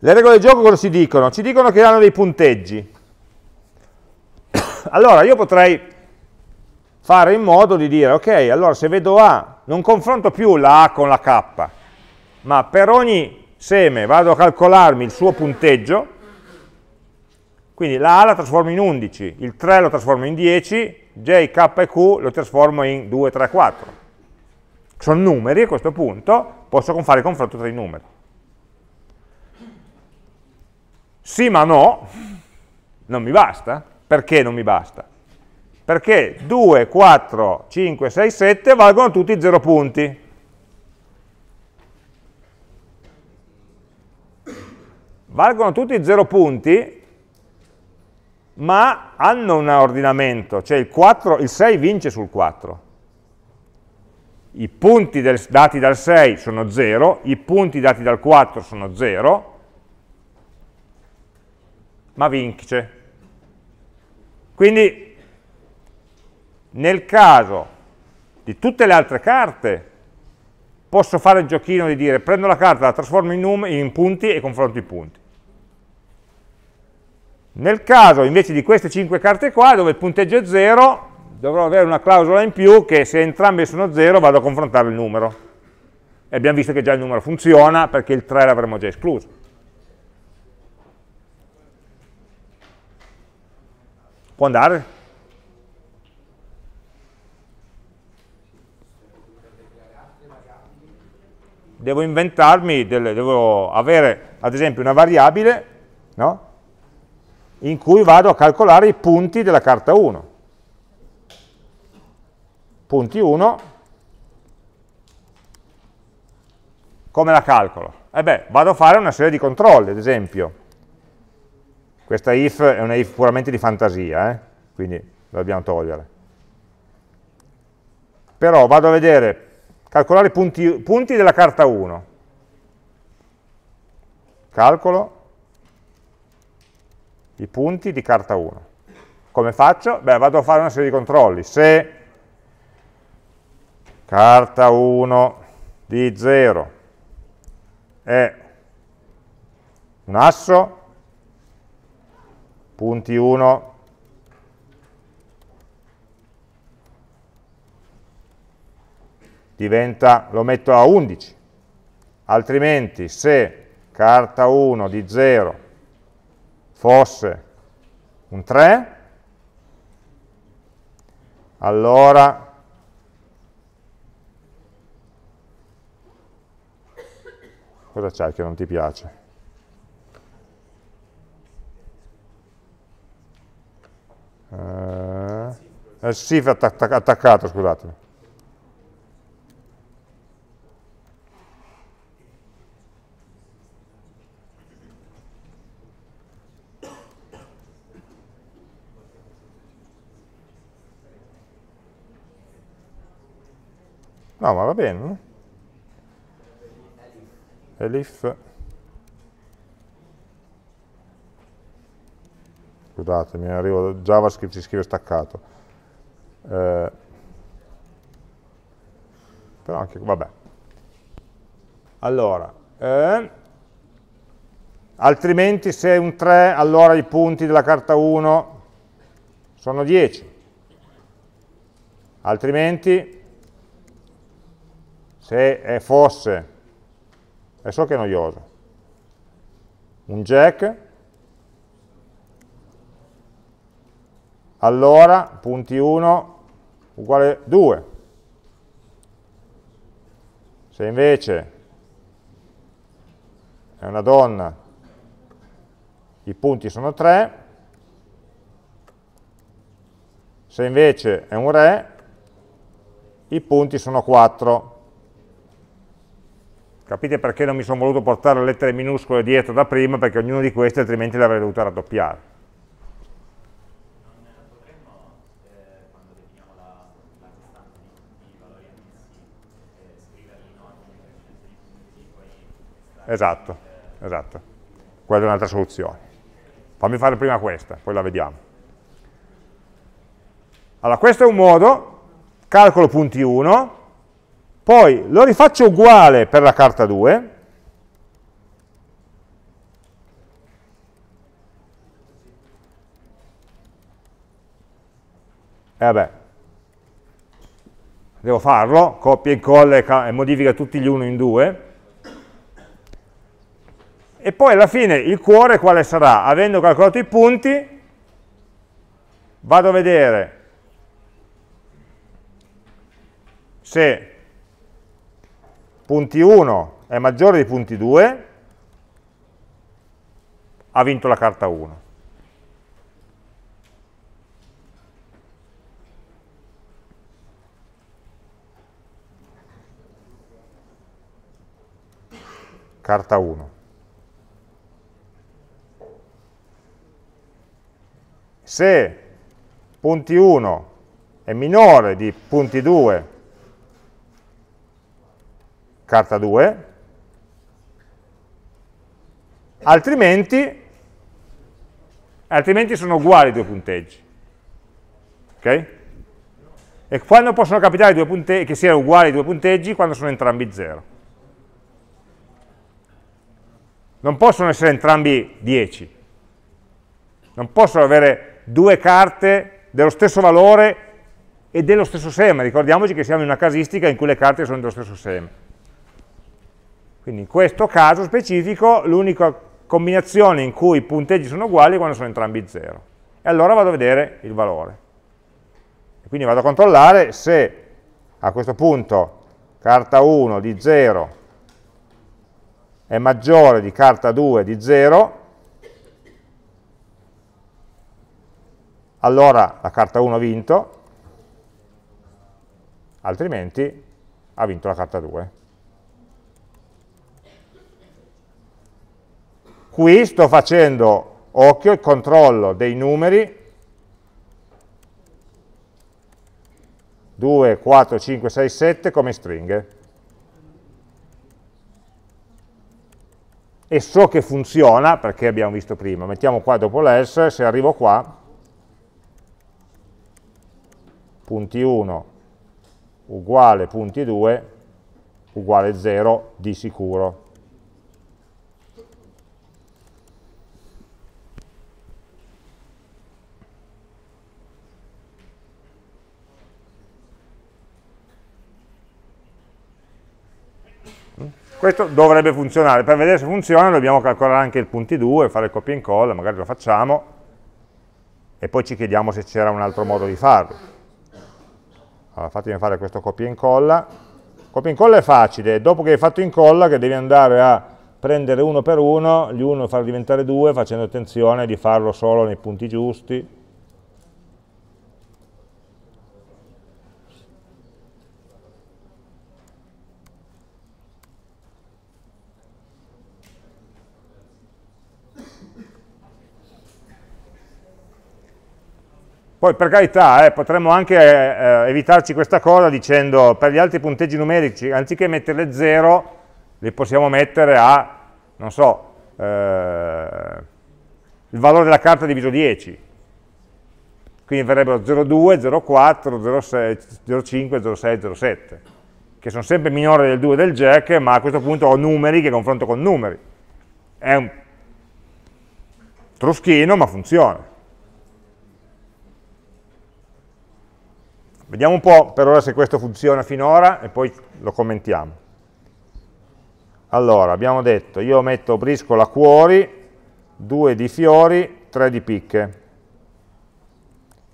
Le regole del gioco cosa ci dicono? Ci dicono che hanno dei punteggi. *coughs* Allora io potrei fare in modo di dire, ok, allora se vedo A, non confronto più la A con la K, ma per ogni seme vado a calcolarmi il suo punteggio, quindi la A la trasformo in 11, il 3 lo trasformo in 10, j, k e q lo trasformo in 2, 3, 4. Sono numeri a questo punto, posso fare il confronto tra i numeri. Sì ma no, non mi basta. Perché non mi basta? Perché 2, 4, 5, 6, 7 valgono tutti 0 punti. Valgono tutti 0 punti ma hanno un ordinamento, cioè il, 4, il 6 vince sul 4. I punti del, dati dal 6 sono 0, i punti dati dal 4 sono 0, ma vince. Quindi nel caso di tutte le altre carte posso fare il giochino di dire prendo la carta, la trasformo in, in punti e confronto i punti. Nel caso invece di queste 5 carte qua, dove il punteggio è 0, dovrò avere una clausola in più che se entrambe sono 0 vado a confrontare il numero. E abbiamo visto che già il numero funziona perché il 3 l'avremmo già escluso. Può andare? Devo inventarmi, delle, devo avere ad esempio una variabile, no? in cui vado a calcolare i punti della carta 1. Punti 1, come la calcolo? E eh beh, vado a fare una serie di controlli, ad esempio. Questa if è una if puramente di fantasia, eh? quindi la dobbiamo togliere. Però vado a vedere, calcolare i punti, punti della carta 1. Calcolo, i punti di carta 1. Come faccio? Beh, vado a fare una serie di controlli. Se carta 1 di 0 è un asso, punti 1 diventa, lo metto a 11, altrimenti se carta 1 di 0 fosse un 3, allora cosa c'è che non ti piace? Eh, eh il attaccato, scusatemi. No, ma va bene, Elif. Scusate, mi arrivo da JavaScript, si scrive staccato. Eh, però anche, vabbè. Allora, eh, altrimenti se è un 3, allora i punti della carta 1 sono 10. Altrimenti se fosse, so che è noioso, un jack, allora punti 1 uguale 2. Se invece è una donna, i punti sono 3, se invece è un re, i punti sono 4. Capite perché non mi sono voluto portare le lettere minuscole dietro da prima, perché ognuna di queste altrimenti l'avrei dovuta raddoppiare. Esatto, esatto. Quella è un'altra soluzione. Fammi fare prima questa, poi la vediamo. Allora, questo è un modo, calcolo punti 1, poi lo rifaccio uguale per la carta 2, e eh, vabbè, devo farlo, copia e incolla e modifica tutti gli 1 in 2, e poi alla fine il cuore quale sarà? Avendo calcolato i punti, vado a vedere se punti 1 è maggiore di punti 2, ha vinto la carta 1. Carta 1. Se punti 1 è minore di punti 2 carta 2, altrimenti, altrimenti sono uguali i due punteggi. Okay? E quando possono capitare due punteggi, che siano uguali i due punteggi quando sono entrambi 0. Non possono essere entrambi 10. Non possono avere due carte dello stesso valore e dello stesso seme. Ricordiamoci che siamo in una casistica in cui le carte sono dello stesso seme. Quindi in questo caso specifico l'unica combinazione in cui i punteggi sono uguali è quando sono entrambi 0. E allora vado a vedere il valore. E quindi vado a controllare se a questo punto carta 1 di 0 è maggiore di carta 2 di 0, allora la carta 1 ha vinto, altrimenti ha vinto la carta 2. qui sto facendo, occhio, e controllo dei numeri 2, 4, 5, 6, 7 come stringhe. E so che funziona, perché abbiamo visto prima, mettiamo qua dopo l'ess, se arrivo qua, punti 1 uguale punti 2 uguale 0 di sicuro. Questo dovrebbe funzionare, per vedere se funziona dobbiamo calcolare anche il punti 2, fare il copia e incolla, magari lo facciamo, e poi ci chiediamo se c'era un altro modo di farlo. Allora, fatemi fare questo copia e incolla. Copia e incolla è facile, dopo che hai fatto incolla che devi andare a prendere uno per uno, gli uno e far diventare due, facendo attenzione di farlo solo nei punti giusti, Poi per carità eh, potremmo anche eh, eh, evitarci questa cosa dicendo per gli altri punteggi numerici, anziché metterle 0, li possiamo mettere a, non so, eh, il valore della carta diviso 10. Quindi verrebbero 0,2, 0,4, 0,5, 0,6, 0,7, che sono sempre minori del 2 del jack, ma a questo punto ho numeri che confronto con numeri. È un truschino, ma funziona. Vediamo un po' per ora se questo funziona finora e poi lo commentiamo. Allora, abbiamo detto, io metto briscola cuori, 2 di fiori, 3 di picche.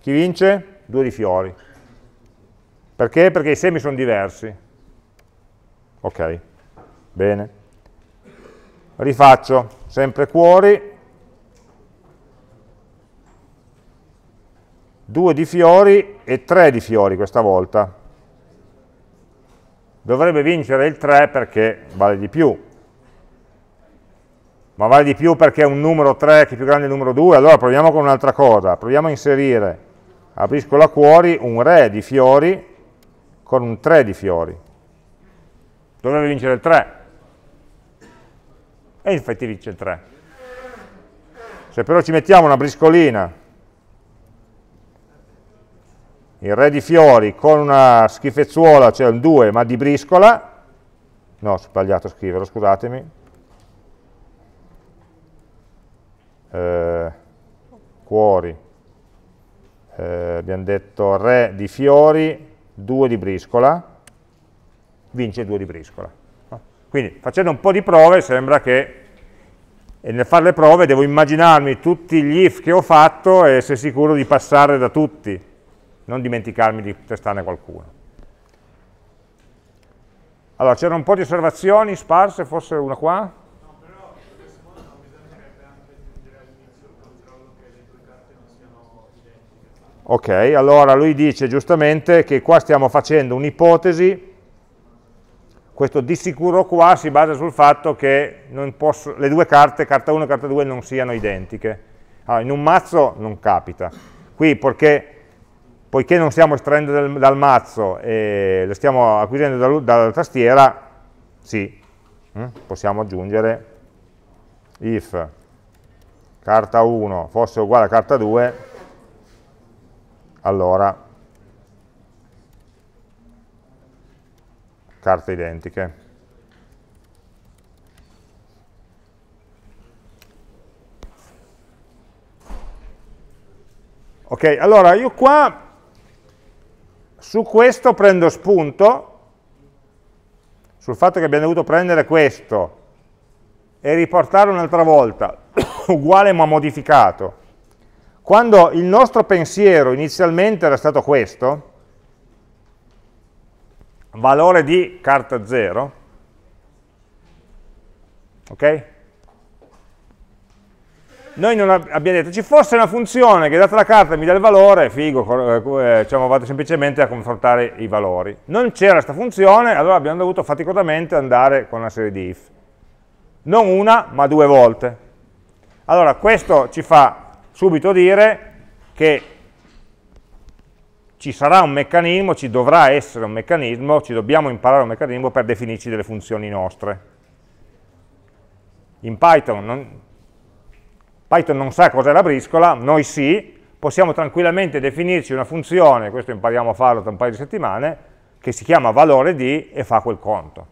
Chi vince? 2 di fiori. Perché? Perché i semi sono diversi. Ok, bene. Rifaccio, sempre cuori, 2 di fiori e 3 di fiori questa volta. Dovrebbe vincere il 3 perché vale di più, ma vale di più perché è un numero 3 che è più grande del numero 2, allora proviamo con un'altra cosa, proviamo a inserire, aprisco la cuori, un re di fiori con un 3 di fiori. Dovrebbe vincere il 3. E infatti vince il 3. Se però ci mettiamo una briscolina il re di fiori con una schifezzuola, cioè un 2, ma di briscola, no, ho sbagliato a scriverlo, scusatemi, eh, cuori, eh, abbiamo detto re di fiori, 2 di briscola, vince 2 di briscola. Quindi facendo un po' di prove sembra che e nel fare le prove devo immaginarmi tutti gli if che ho fatto e essere sicuro di passare da tutti non dimenticarmi di testarne qualcuno. Allora, c'erano un po' di osservazioni sparse, forse una qua? Ok, allora lui dice giustamente che qua stiamo facendo un'ipotesi, questo di sicuro qua si basa sul fatto che posso, le due carte, carta 1 e carta 2, non siano identiche. Allora, in un mazzo non capita. Qui, perché poiché non stiamo estraendo dal, dal mazzo e lo stiamo acquisendo dal, dalla tastiera, sì, mm, possiamo aggiungere if carta 1 fosse uguale a carta 2, allora carte identiche. Ok, allora io qua su questo prendo spunto, sul fatto che abbiamo dovuto prendere questo e riportarlo un'altra volta, *coughs* uguale ma modificato. Quando il nostro pensiero inizialmente era stato questo, valore di carta 0, ok? Noi non abbiamo detto, ci fosse una funzione che data la carta mi dà il valore, figo, eh, eh, diciamo, vado semplicemente a confrontare i valori. Non c'era questa funzione, allora abbiamo dovuto faticosamente andare con una serie di if. Non una, ma due volte. Allora, questo ci fa subito dire che ci sarà un meccanismo, ci dovrà essere un meccanismo, ci dobbiamo imparare un meccanismo per definirci delle funzioni nostre. In Python non, Python non sa cos'è la briscola, noi sì, possiamo tranquillamente definirci una funzione, questo impariamo a farlo tra un paio di settimane, che si chiama valore di e fa quel conto.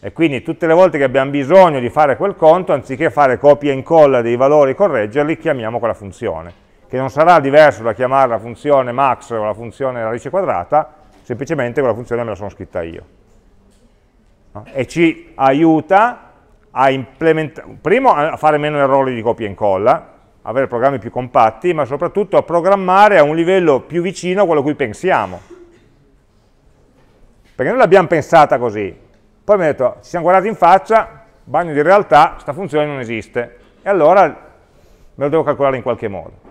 E quindi tutte le volte che abbiamo bisogno di fare quel conto, anziché fare copia e incolla dei valori e correggerli, chiamiamo quella funzione, che non sarà diverso da chiamare la funzione max o la funzione radice quadrata, semplicemente quella funzione me la sono scritta io. E ci aiuta a implementare, primo a fare meno errori di copia e incolla, avere programmi più compatti, ma soprattutto a programmare a un livello più vicino a quello a cui pensiamo. Perché noi l'abbiamo pensata così, poi mi ha detto, ci siamo guardati in faccia, bagno di realtà, questa funzione non esiste, e allora me lo devo calcolare in qualche modo.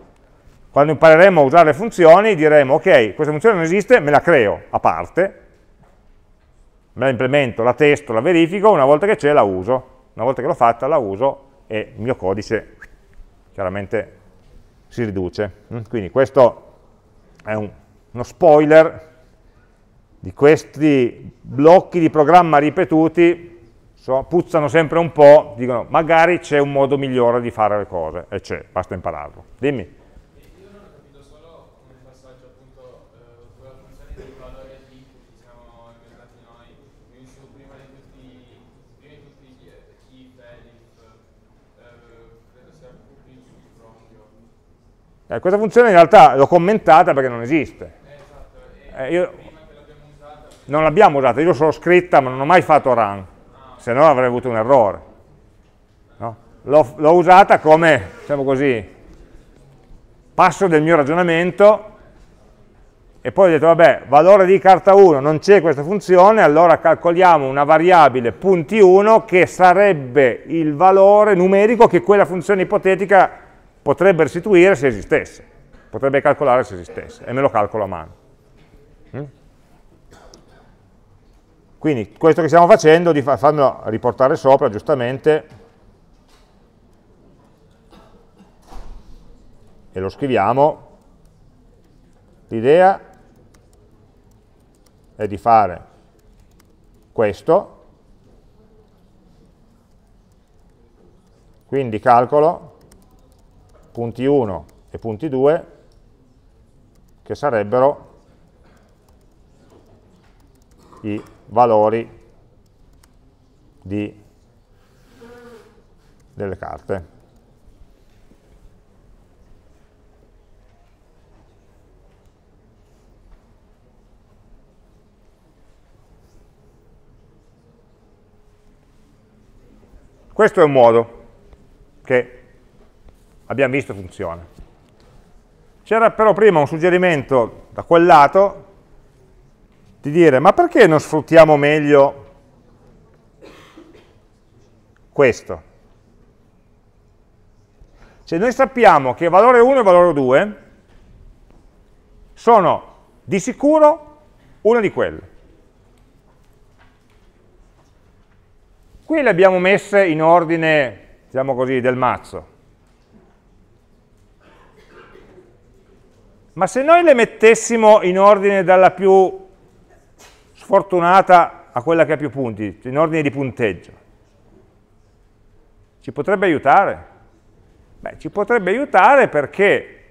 Quando impareremo a usare le funzioni diremo, ok, questa funzione non esiste, me la creo a parte, me la implemento, la testo, la verifico, una volta che c'è la uso una volta che l'ho fatta la uso e il mio codice chiaramente si riduce. Mm, quindi questo è un, uno spoiler di questi blocchi di programma ripetuti, so, puzzano sempre un po', dicono magari c'è un modo migliore di fare le cose, e c'è, basta impararlo. Dimmi. Eh, questa funzione in realtà l'ho commentata perché non esiste. Eh, esatto, eh io, non l'abbiamo usata, io l'ho scritta ma non ho mai fatto run, ah. se no avrei avuto un errore. No? L'ho usata come, diciamo così, passo del mio ragionamento e poi ho detto, vabbè, valore di carta 1 non c'è questa funzione, allora calcoliamo una variabile punti 1 che sarebbe il valore numerico che quella funzione ipotetica potrebbe restituire se esistesse, potrebbe calcolare se esistesse, e me lo calcolo a mano. Mm? Quindi questo che stiamo facendo, di farmelo riportare sopra, giustamente, e lo scriviamo, l'idea è di fare questo, quindi calcolo punti 1 e punti 2 che sarebbero i valori di, delle carte. Questo è un modo che abbiamo visto funziona. C'era però prima un suggerimento da quel lato di dire ma perché non sfruttiamo meglio questo? Cioè noi sappiamo che valore 1 e valore 2 sono di sicuro una di quelle. Qui le abbiamo messe in ordine, diciamo così, del mazzo. Ma se noi le mettessimo in ordine dalla più sfortunata a quella che ha più punti, in ordine di punteggio, ci potrebbe aiutare? Beh, ci potrebbe aiutare perché,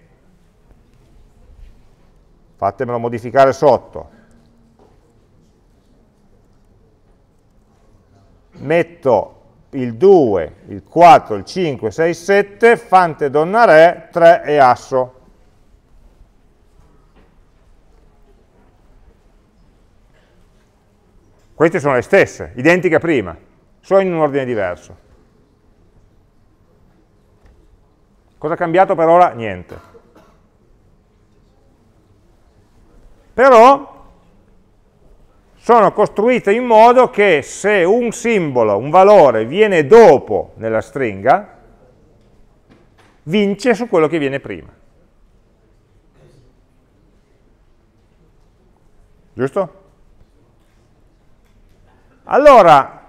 fatemelo modificare sotto, metto il 2, il 4, il 5, 6, 7, fante, donna, re, 3 e asso. Queste sono le stesse, identiche a prima, solo in un ordine diverso. Cosa ha cambiato per ora? Niente. Però sono costruite in modo che se un simbolo, un valore, viene dopo nella stringa, vince su quello che viene prima. Giusto? Allora,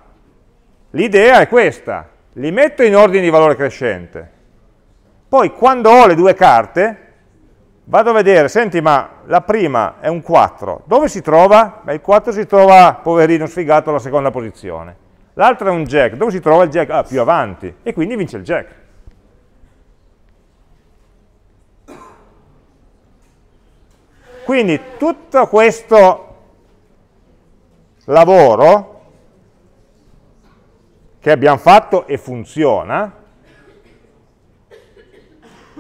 l'idea è questa, li metto in ordine di valore crescente, poi quando ho le due carte vado a vedere, senti ma la prima è un 4, dove si trova? Beh, il 4 si trova, poverino sfigato, alla seconda posizione. L'altra è un jack, dove si trova il jack? Ah, più avanti, e quindi vince il jack. Quindi tutto questo lavoro che abbiamo fatto e funziona,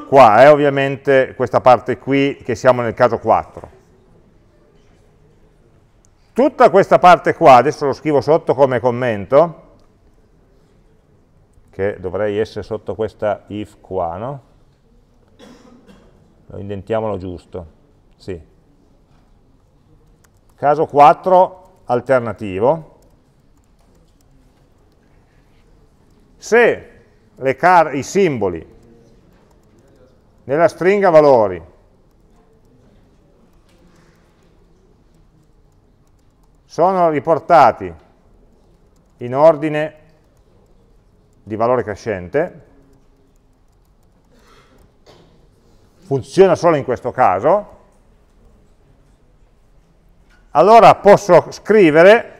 qua è eh, ovviamente questa parte qui che siamo nel caso 4. Tutta questa parte qua, adesso lo scrivo sotto come commento, che dovrei essere sotto questa if qua, no? Lo indentiamolo giusto, sì. Caso 4, alternativo, se i simboli nella stringa valori sono riportati in ordine di valore crescente, funziona solo in questo caso, allora posso scrivere,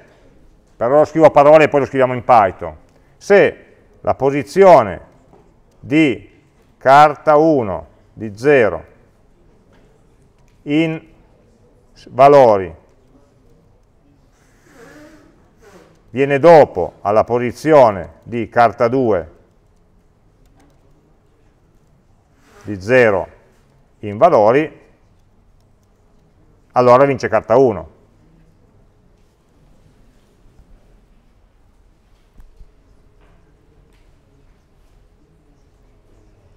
per ora lo scrivo a parole e poi lo scriviamo in Python, se la posizione di carta 1 di 0 in valori viene dopo alla posizione di carta 2 di 0 in valori, allora vince carta 1.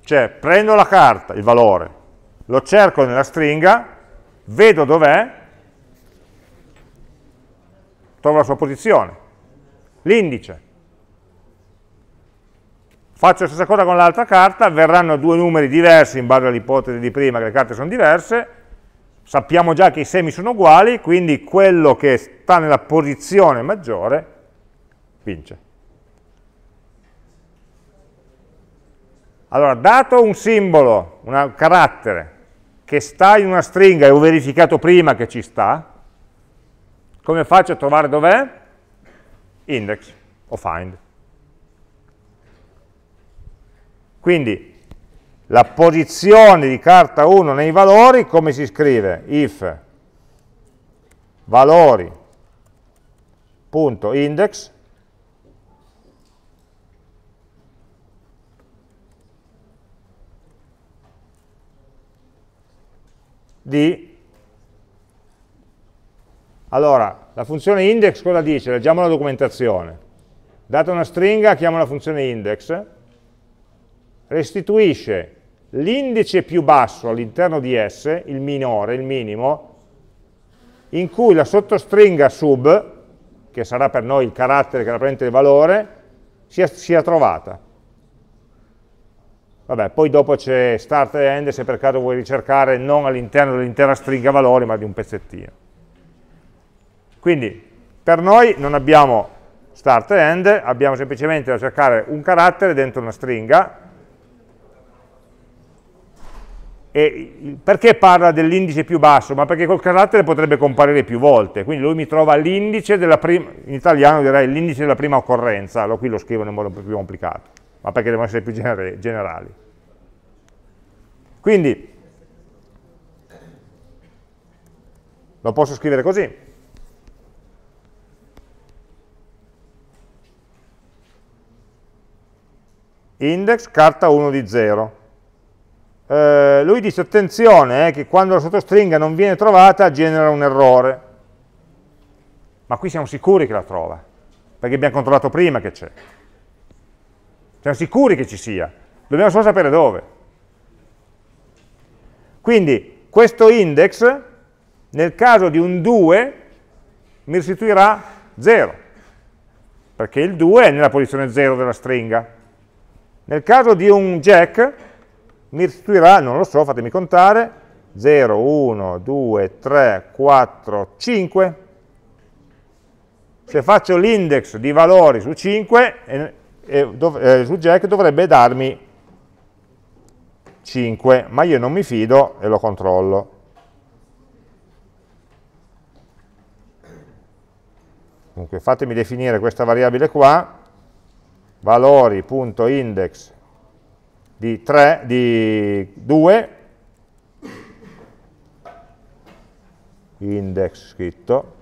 Cioè prendo la carta, il valore, lo cerco nella stringa, vedo dov'è, trovo la sua posizione, l'indice. Faccio la stessa cosa con l'altra carta, verranno due numeri diversi in base all'ipotesi di prima che le carte sono diverse, sappiamo già che i semi sono uguali, quindi quello che sta nella posizione maggiore vince. Allora, dato un simbolo, un carattere, che sta in una stringa e ho verificato prima che ci sta, come faccio a trovare dov'è? Index o find. Quindi la posizione di carta 1 nei valori, come si scrive? If valori.index di... Allora, la funzione index cosa dice? Leggiamo la documentazione. Data una stringa, chiamo la funzione index, restituisce l'indice più basso all'interno di S, il minore, il minimo, in cui la sottostringa sub, che sarà per noi il carattere che rappresenta il valore, sia, sia trovata. Vabbè, poi dopo c'è start e end se per caso vuoi ricercare non all'interno dell'intera stringa valori ma di un pezzettino. Quindi per noi non abbiamo start e end, abbiamo semplicemente da cercare un carattere dentro una stringa e perché parla dell'indice più basso? Ma perché quel carattere potrebbe comparire più volte, quindi lui mi trova l'indice della prima, in italiano direi l'indice della prima occorrenza, qui lo scrivo in modo più complicato ma perché devono essere più genere, generali. Quindi, lo posso scrivere così. Index carta 1 di 0. Eh, lui dice attenzione eh, che quando la sottostringa non viene trovata genera un errore. Ma qui siamo sicuri che la trova, perché abbiamo controllato prima che c'è. Siamo sicuri che ci sia, dobbiamo solo sapere dove. Quindi questo index, nel caso di un 2, mi restituirà 0, perché il 2 è nella posizione 0 della stringa. Nel caso di un jack, mi restituirà, non lo so, fatemi contare, 0, 1, 2, 3, 4, 5. Se faccio l'index di valori su 5, e dov eh, dovrebbe darmi 5, ma io non mi fido e lo controllo. Dunque fatemi definire questa variabile qua, valori.index di, 3, di 2, index scritto,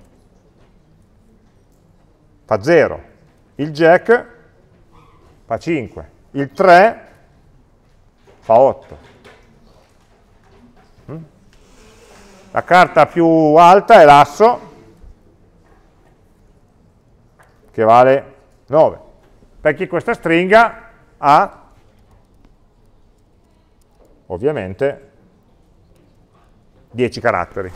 fa 0. Il jack fa 5, il 3 fa 8. Mm? La carta più alta è l'asso, che vale 9, perché questa stringa ha ovviamente 10 caratteri.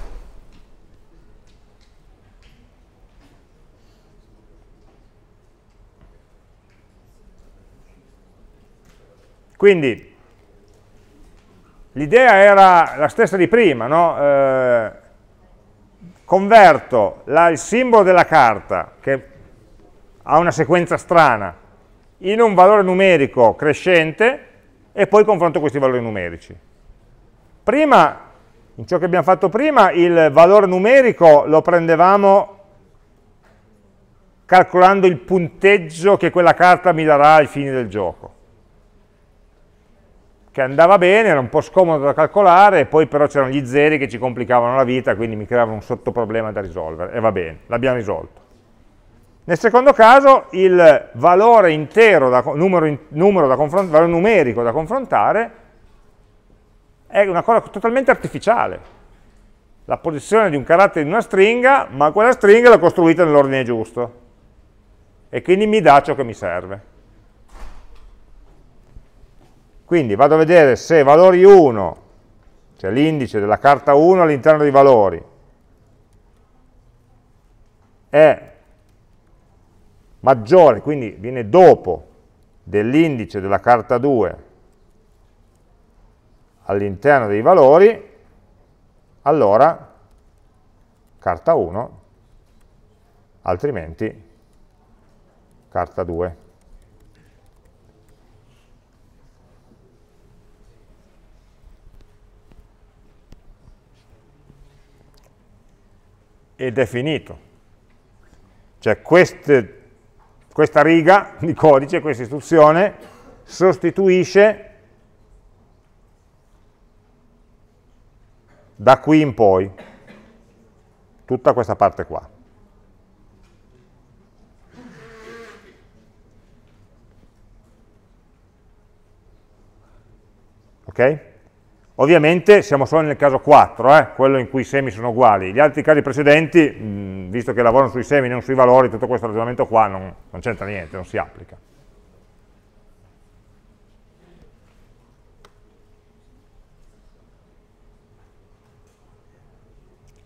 Quindi l'idea era la stessa di prima, no? eh, converto la, il simbolo della carta, che ha una sequenza strana, in un valore numerico crescente e poi confronto questi valori numerici. Prima, in ciò che abbiamo fatto prima, il valore numerico lo prendevamo calcolando il punteggio che quella carta mi darà ai fini del gioco che andava bene, era un po' scomodo da calcolare, poi però c'erano gli zeri che ci complicavano la vita, quindi mi creavano un sottoproblema da risolvere, e va bene, l'abbiamo risolto. Nel secondo caso il valore intero, da, numero, numero da valore numerico da confrontare è una cosa totalmente artificiale. La posizione di un carattere in una stringa, ma quella stringa l'ho costruita nell'ordine giusto. E quindi mi dà ciò che mi serve. Quindi vado a vedere se valori 1, cioè l'indice della carta 1 all'interno dei valori, è maggiore, quindi viene dopo dell'indice della carta 2 all'interno dei valori, allora carta 1, altrimenti carta 2. ed è finito. Cioè queste, questa riga di codice, questa istruzione, sostituisce da qui in poi tutta questa parte qua. Ok? Ovviamente siamo solo nel caso 4, eh, quello in cui i semi sono uguali. Gli altri casi precedenti, mh, visto che lavorano sui semi e non sui valori, tutto questo ragionamento qua non, non c'entra niente, non si applica.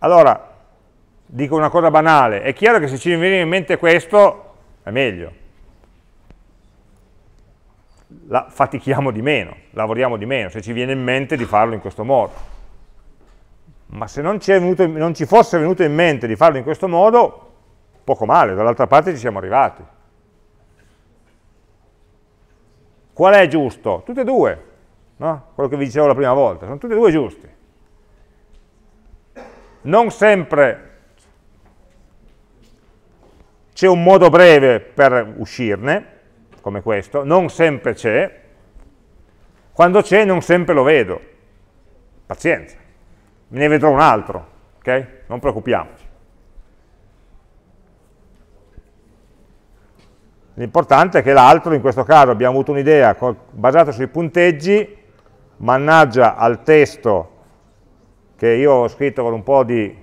Allora, dico una cosa banale, è chiaro che se ci viene in mente questo è meglio, la fatichiamo di meno, lavoriamo di meno, se ci viene in mente di farlo in questo modo. Ma se non ci, venuto, non ci fosse venuto in mente di farlo in questo modo, poco male, dall'altra parte ci siamo arrivati. Qual è giusto? Tutte e due, no? quello che vi dicevo la prima volta, sono tutti e due giusti. Non sempre c'è un modo breve per uscirne, come questo, non sempre c'è, quando c'è non sempre lo vedo, pazienza, ne vedrò un altro, ok? Non preoccupiamoci. L'importante è che l'altro, in questo caso abbiamo avuto un'idea basata sui punteggi, mannaggia al testo che io ho scritto con un po' di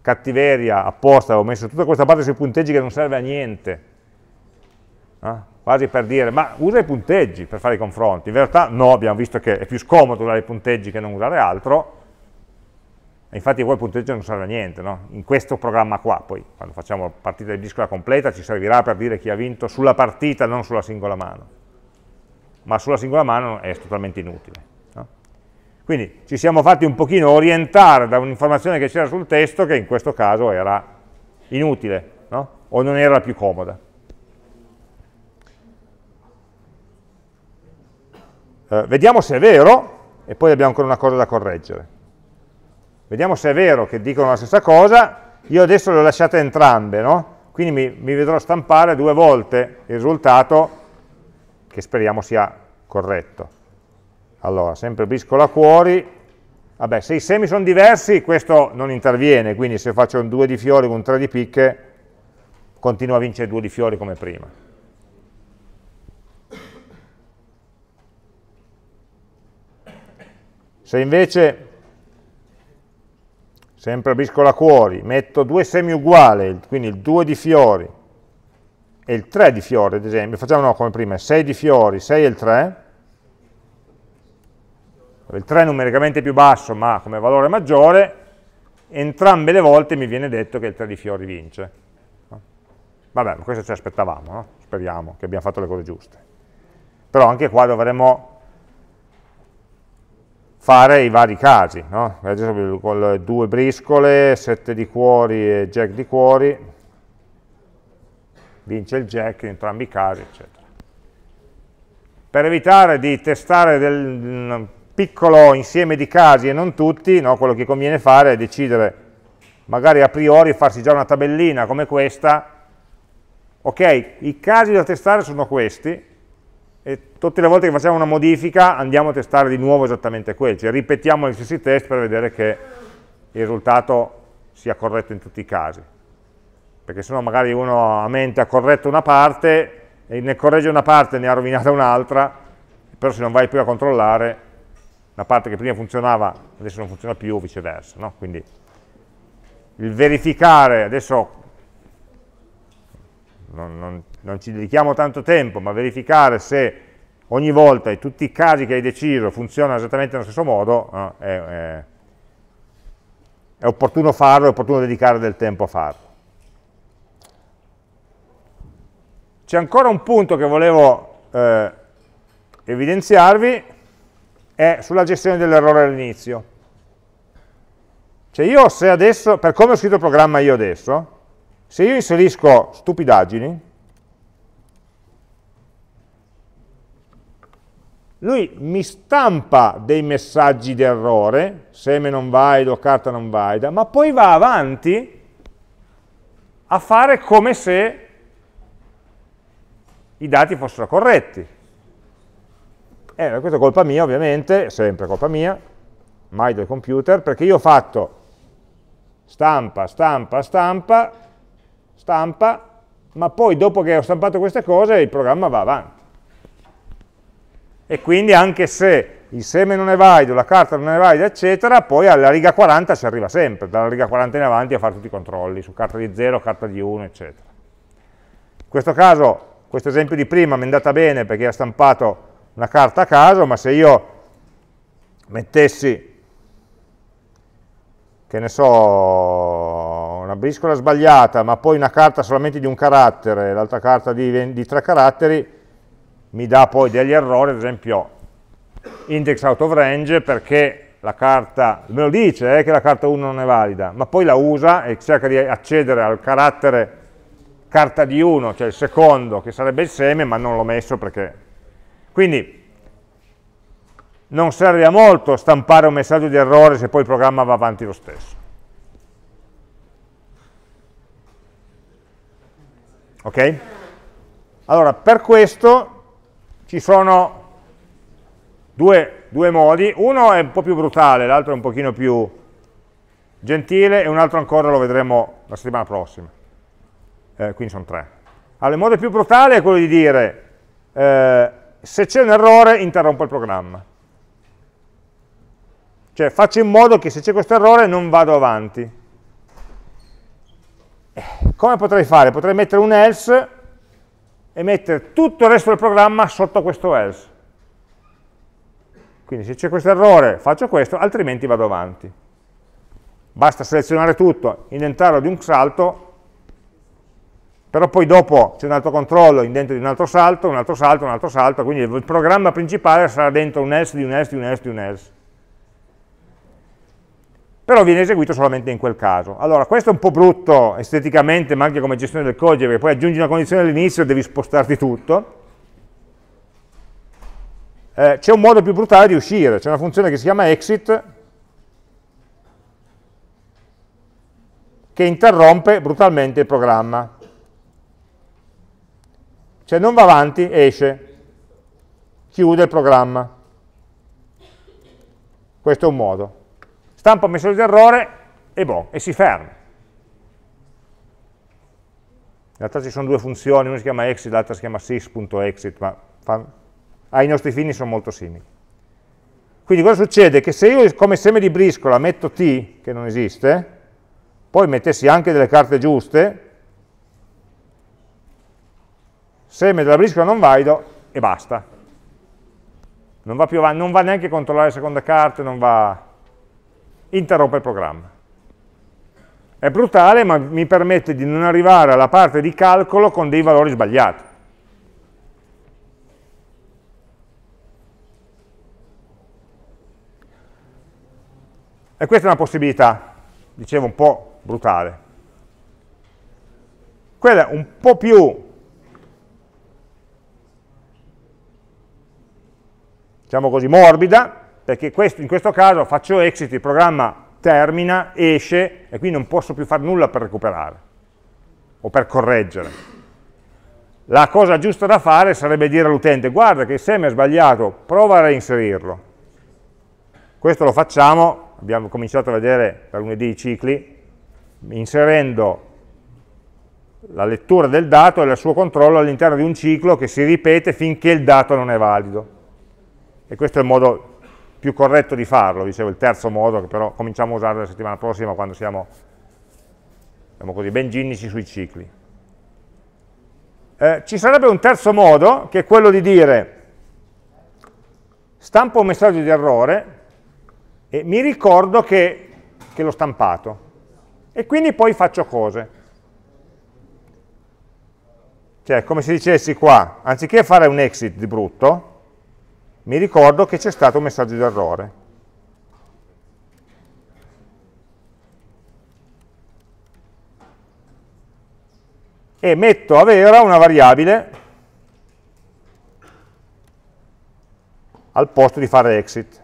cattiveria apposta, ho messo tutta questa parte sui punteggi che non serve a niente, eh? quasi per dire, ma usa i punteggi per fare i confronti, in realtà no, abbiamo visto che è più scomodo usare i punteggi che non usare altro, infatti voi il punteggio non serve a niente, no? in questo programma qua, poi quando facciamo la partita di briscola completa ci servirà per dire chi ha vinto sulla partita, non sulla singola mano, ma sulla singola mano è totalmente inutile. Quindi ci siamo fatti un pochino orientare da un'informazione che c'era sul testo che in questo caso era inutile no? o non era la più comoda. Eh, vediamo se è vero, e poi abbiamo ancora una cosa da correggere. Vediamo se è vero che dicono la stessa cosa, io adesso le ho lasciate entrambe, no? quindi mi, mi vedrò stampare due volte il risultato che speriamo sia corretto. Allora, sempre briscola cuori, vabbè, se i semi sono diversi questo non interviene, quindi se faccio un 2 di fiori con un 3 di picche, continua a vincere 2 di fiori come prima. Se invece, sempre a briscola cuori, metto due semi uguali, quindi il 2 di fiori e il 3 di fiori, ad esempio, facciamo no, come prima, 6 di fiori, 6 e il 3, il 3 è numericamente più basso ma come valore maggiore, entrambe le volte mi viene detto che il 3 di fiori vince. Vabbè, questo ci aspettavamo, no? speriamo che abbiamo fatto le cose giuste. Però anche qua dovremmo fare i vari casi, no? adesso con due briscole, 7 di cuori e jack di cuori, vince il jack in entrambi i casi, eccetera. Per evitare di testare del mm, piccolo insieme di casi e non tutti, no? quello che conviene fare è decidere, magari a priori farsi già una tabellina come questa, ok, i casi da testare sono questi, e tutte le volte che facciamo una modifica andiamo a testare di nuovo esattamente quel, cioè ripetiamo gli stessi test per vedere che il risultato sia corretto in tutti i casi. Perché se no magari uno a mente ha corretto una parte, e ne corregge una parte e ne ha rovinata un'altra, però se non vai più a controllare, la parte che prima funzionava adesso non funziona più o viceversa. No? Quindi il verificare, adesso non, non, non ci dedichiamo tanto tempo, ma verificare se ogni volta in tutti i casi che hai deciso funzionano esattamente nello stesso modo, eh, è, è, opportuno farlo, è opportuno dedicare del tempo a farlo. C'è ancora un punto che volevo eh, evidenziarvi, è sulla gestione dell'errore all'inizio. Cioè io se adesso, per come ho scritto il programma io adesso, se io inserisco stupidaggini, lui mi stampa dei messaggi di errore, seme non valido, carta non valida, ma poi va avanti a fare come se i dati fossero corretti. Eh, questa è colpa mia ovviamente, sempre colpa mia, mai del computer, perché io ho fatto stampa, stampa, stampa, stampa, ma poi dopo che ho stampato queste cose il programma va avanti. E quindi anche se il seme non è valido, la carta non è valida, eccetera, poi alla riga 40 si arriva sempre, dalla riga 40 in avanti a fare tutti i controlli, su carta di 0, carta di 1, eccetera. In questo caso, questo esempio di prima mi è andata bene perché ha stampato una carta a caso, ma se io mettessi, che ne so, una briscola sbagliata, ma poi una carta solamente di un carattere, l'altra carta di, di tre caratteri, mi dà poi degli errori, ad esempio index out of range, perché la carta, me lo dice eh, che la carta 1 non è valida, ma poi la usa e cerca di accedere al carattere carta di 1, cioè il secondo, che sarebbe il seme, ma non l'ho messo perché... Quindi non serve a molto stampare un messaggio di errore se poi il programma va avanti lo stesso. Ok? Allora, per questo ci sono due, due modi, uno è un po' più brutale, l'altro è un pochino più gentile e un altro ancora lo vedremo la settimana prossima, eh, quindi sono tre. Allora, il modo più brutale è quello di dire eh, se c'è un errore interrompo il programma. Cioè faccio in modo che se c'è questo errore non vado avanti, come potrei fare? Potrei mettere un else e mettere tutto il resto del programma sotto questo else. Quindi se c'è questo errore faccio questo, altrimenti vado avanti. Basta selezionare tutto, indentarlo di un salto, però poi dopo c'è un altro controllo, indentro di un altro salto, un altro salto, un altro salto, quindi il programma principale sarà dentro un else di un else di un else di un else però viene eseguito solamente in quel caso. Allora, questo è un po' brutto esteticamente, ma anche come gestione del codice, perché poi aggiungi una condizione all'inizio e devi spostarti tutto. Eh, c'è un modo più brutale di uscire, c'è una funzione che si chiama exit, che interrompe brutalmente il programma. Cioè non va avanti, esce, chiude il programma. Questo è un modo stampa un messaggio d'errore e, boh, e si ferma. In realtà ci sono due funzioni, una si chiama exit, l'altra si chiama sys.exit, ma fan... ai nostri fini sono molto simili. Quindi cosa succede? Che se io come seme di briscola metto t, che non esiste, poi mettessi anche delle carte giuste, seme della briscola non valido e basta. Non va, più avanti, non va neanche a controllare la seconda carta, non va interrompe il programma. È brutale, ma mi permette di non arrivare alla parte di calcolo con dei valori sbagliati. E questa è una possibilità, dicevo, un po' brutale. Quella un po' più, diciamo così, morbida, perché questo, in questo caso faccio exit, il programma termina, esce e quindi non posso più fare nulla per recuperare o per correggere. La cosa giusta da fare sarebbe dire all'utente guarda che il SEM è sbagliato, prova a reinserirlo. Questo lo facciamo, abbiamo cominciato a vedere da lunedì i cicli, inserendo la lettura del dato e il suo controllo all'interno di un ciclo che si ripete finché il dato non è valido. E questo è il modo più corretto di farlo, dicevo il terzo modo che però cominciamo a usare la settimana prossima quando siamo diciamo così, ben ginnici sui cicli. Eh, ci sarebbe un terzo modo che è quello di dire stampo un messaggio di errore e mi ricordo che, che l'ho stampato e quindi poi faccio cose. Cioè, come se dicessi qua, anziché fare un exit di brutto, mi ricordo che c'è stato un messaggio d'errore. E metto a vera una variabile al posto di fare exit.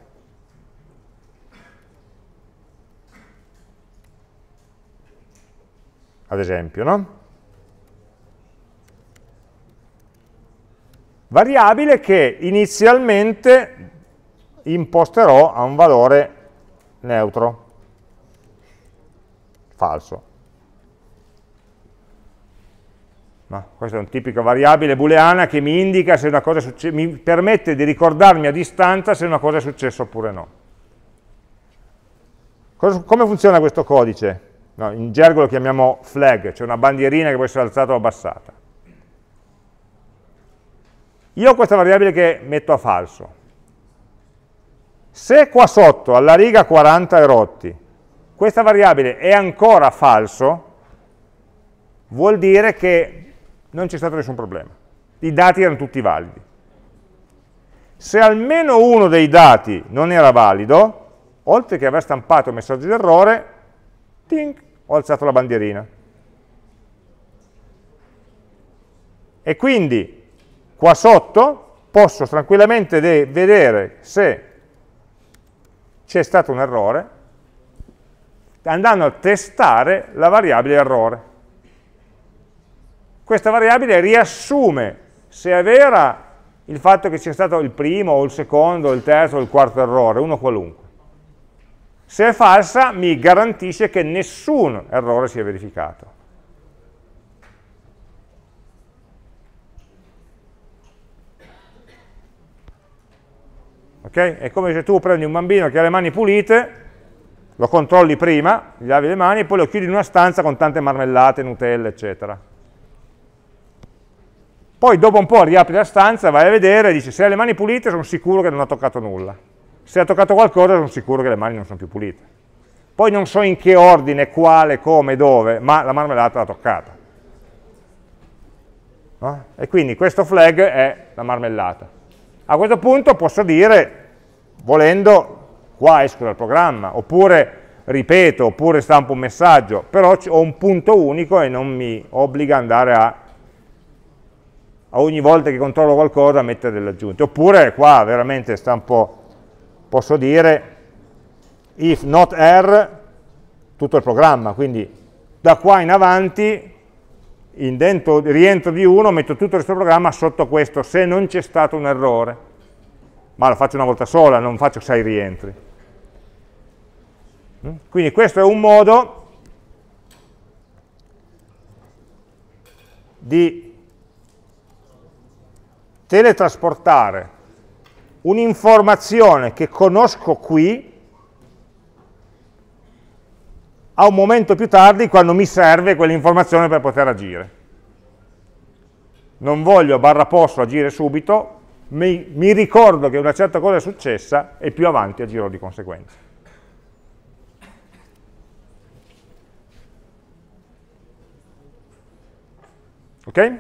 Ad esempio, no? variabile che inizialmente imposterò a un valore neutro, falso. Ma questa è una tipica variabile booleana che mi indica se una cosa è successa, mi permette di ricordarmi a distanza se una cosa è successa oppure no. Cosa, come funziona questo codice? No, in gergo lo chiamiamo flag, cioè una bandierina che può essere alzata o abbassata. Io ho questa variabile che metto a falso. Se qua sotto, alla riga 40 e rotti, questa variabile è ancora falso, vuol dire che non c'è stato nessun problema. I dati erano tutti validi. Se almeno uno dei dati non era valido, oltre che aver stampato il messaggio d'errore, tink, ho alzato la bandierina. E quindi Qua sotto posso tranquillamente vedere se c'è stato un errore andando a testare la variabile errore. Questa variabile riassume se è vera il fatto che c'è stato il primo o il secondo, o il terzo o il quarto errore, uno qualunque. Se è falsa mi garantisce che nessun errore sia verificato. Okay? È come se tu prendi un bambino che ha le mani pulite, lo controlli prima, gli lavi le mani e poi lo chiudi in una stanza con tante marmellate, nutelle, eccetera. Poi dopo un po' riapri la stanza, vai a vedere e dici se ha le mani pulite sono sicuro che non ha toccato nulla. Se ha toccato qualcosa sono sicuro che le mani non sono più pulite. Poi non so in che ordine, quale, come, dove, ma la marmellata l'ha toccata. No? Eh? E quindi questo flag è la marmellata. A questo punto posso dire, volendo, qua esco dal programma, oppure ripeto, oppure stampo un messaggio, però ho un punto unico e non mi obbliga ad andare a, a ogni volta che controllo qualcosa a mettere delle aggiunte. Oppure qua veramente stampo, posso dire, if not R, tutto il programma, quindi da qua in avanti dentro, rientro di uno, metto tutto il resto del programma sotto questo, se non c'è stato un errore, ma lo faccio una volta sola, non faccio 6 rientri. Mm? Quindi questo è un modo di teletrasportare un'informazione che conosco qui a un momento più tardi quando mi serve quell'informazione per poter agire. Non voglio, barra posso, agire subito, mi, mi, ricordo che una certa cosa è successa e più avanti agirò di conseguenza. Ok?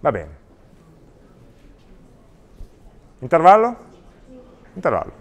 Va bene. Intervallo? Intervallo.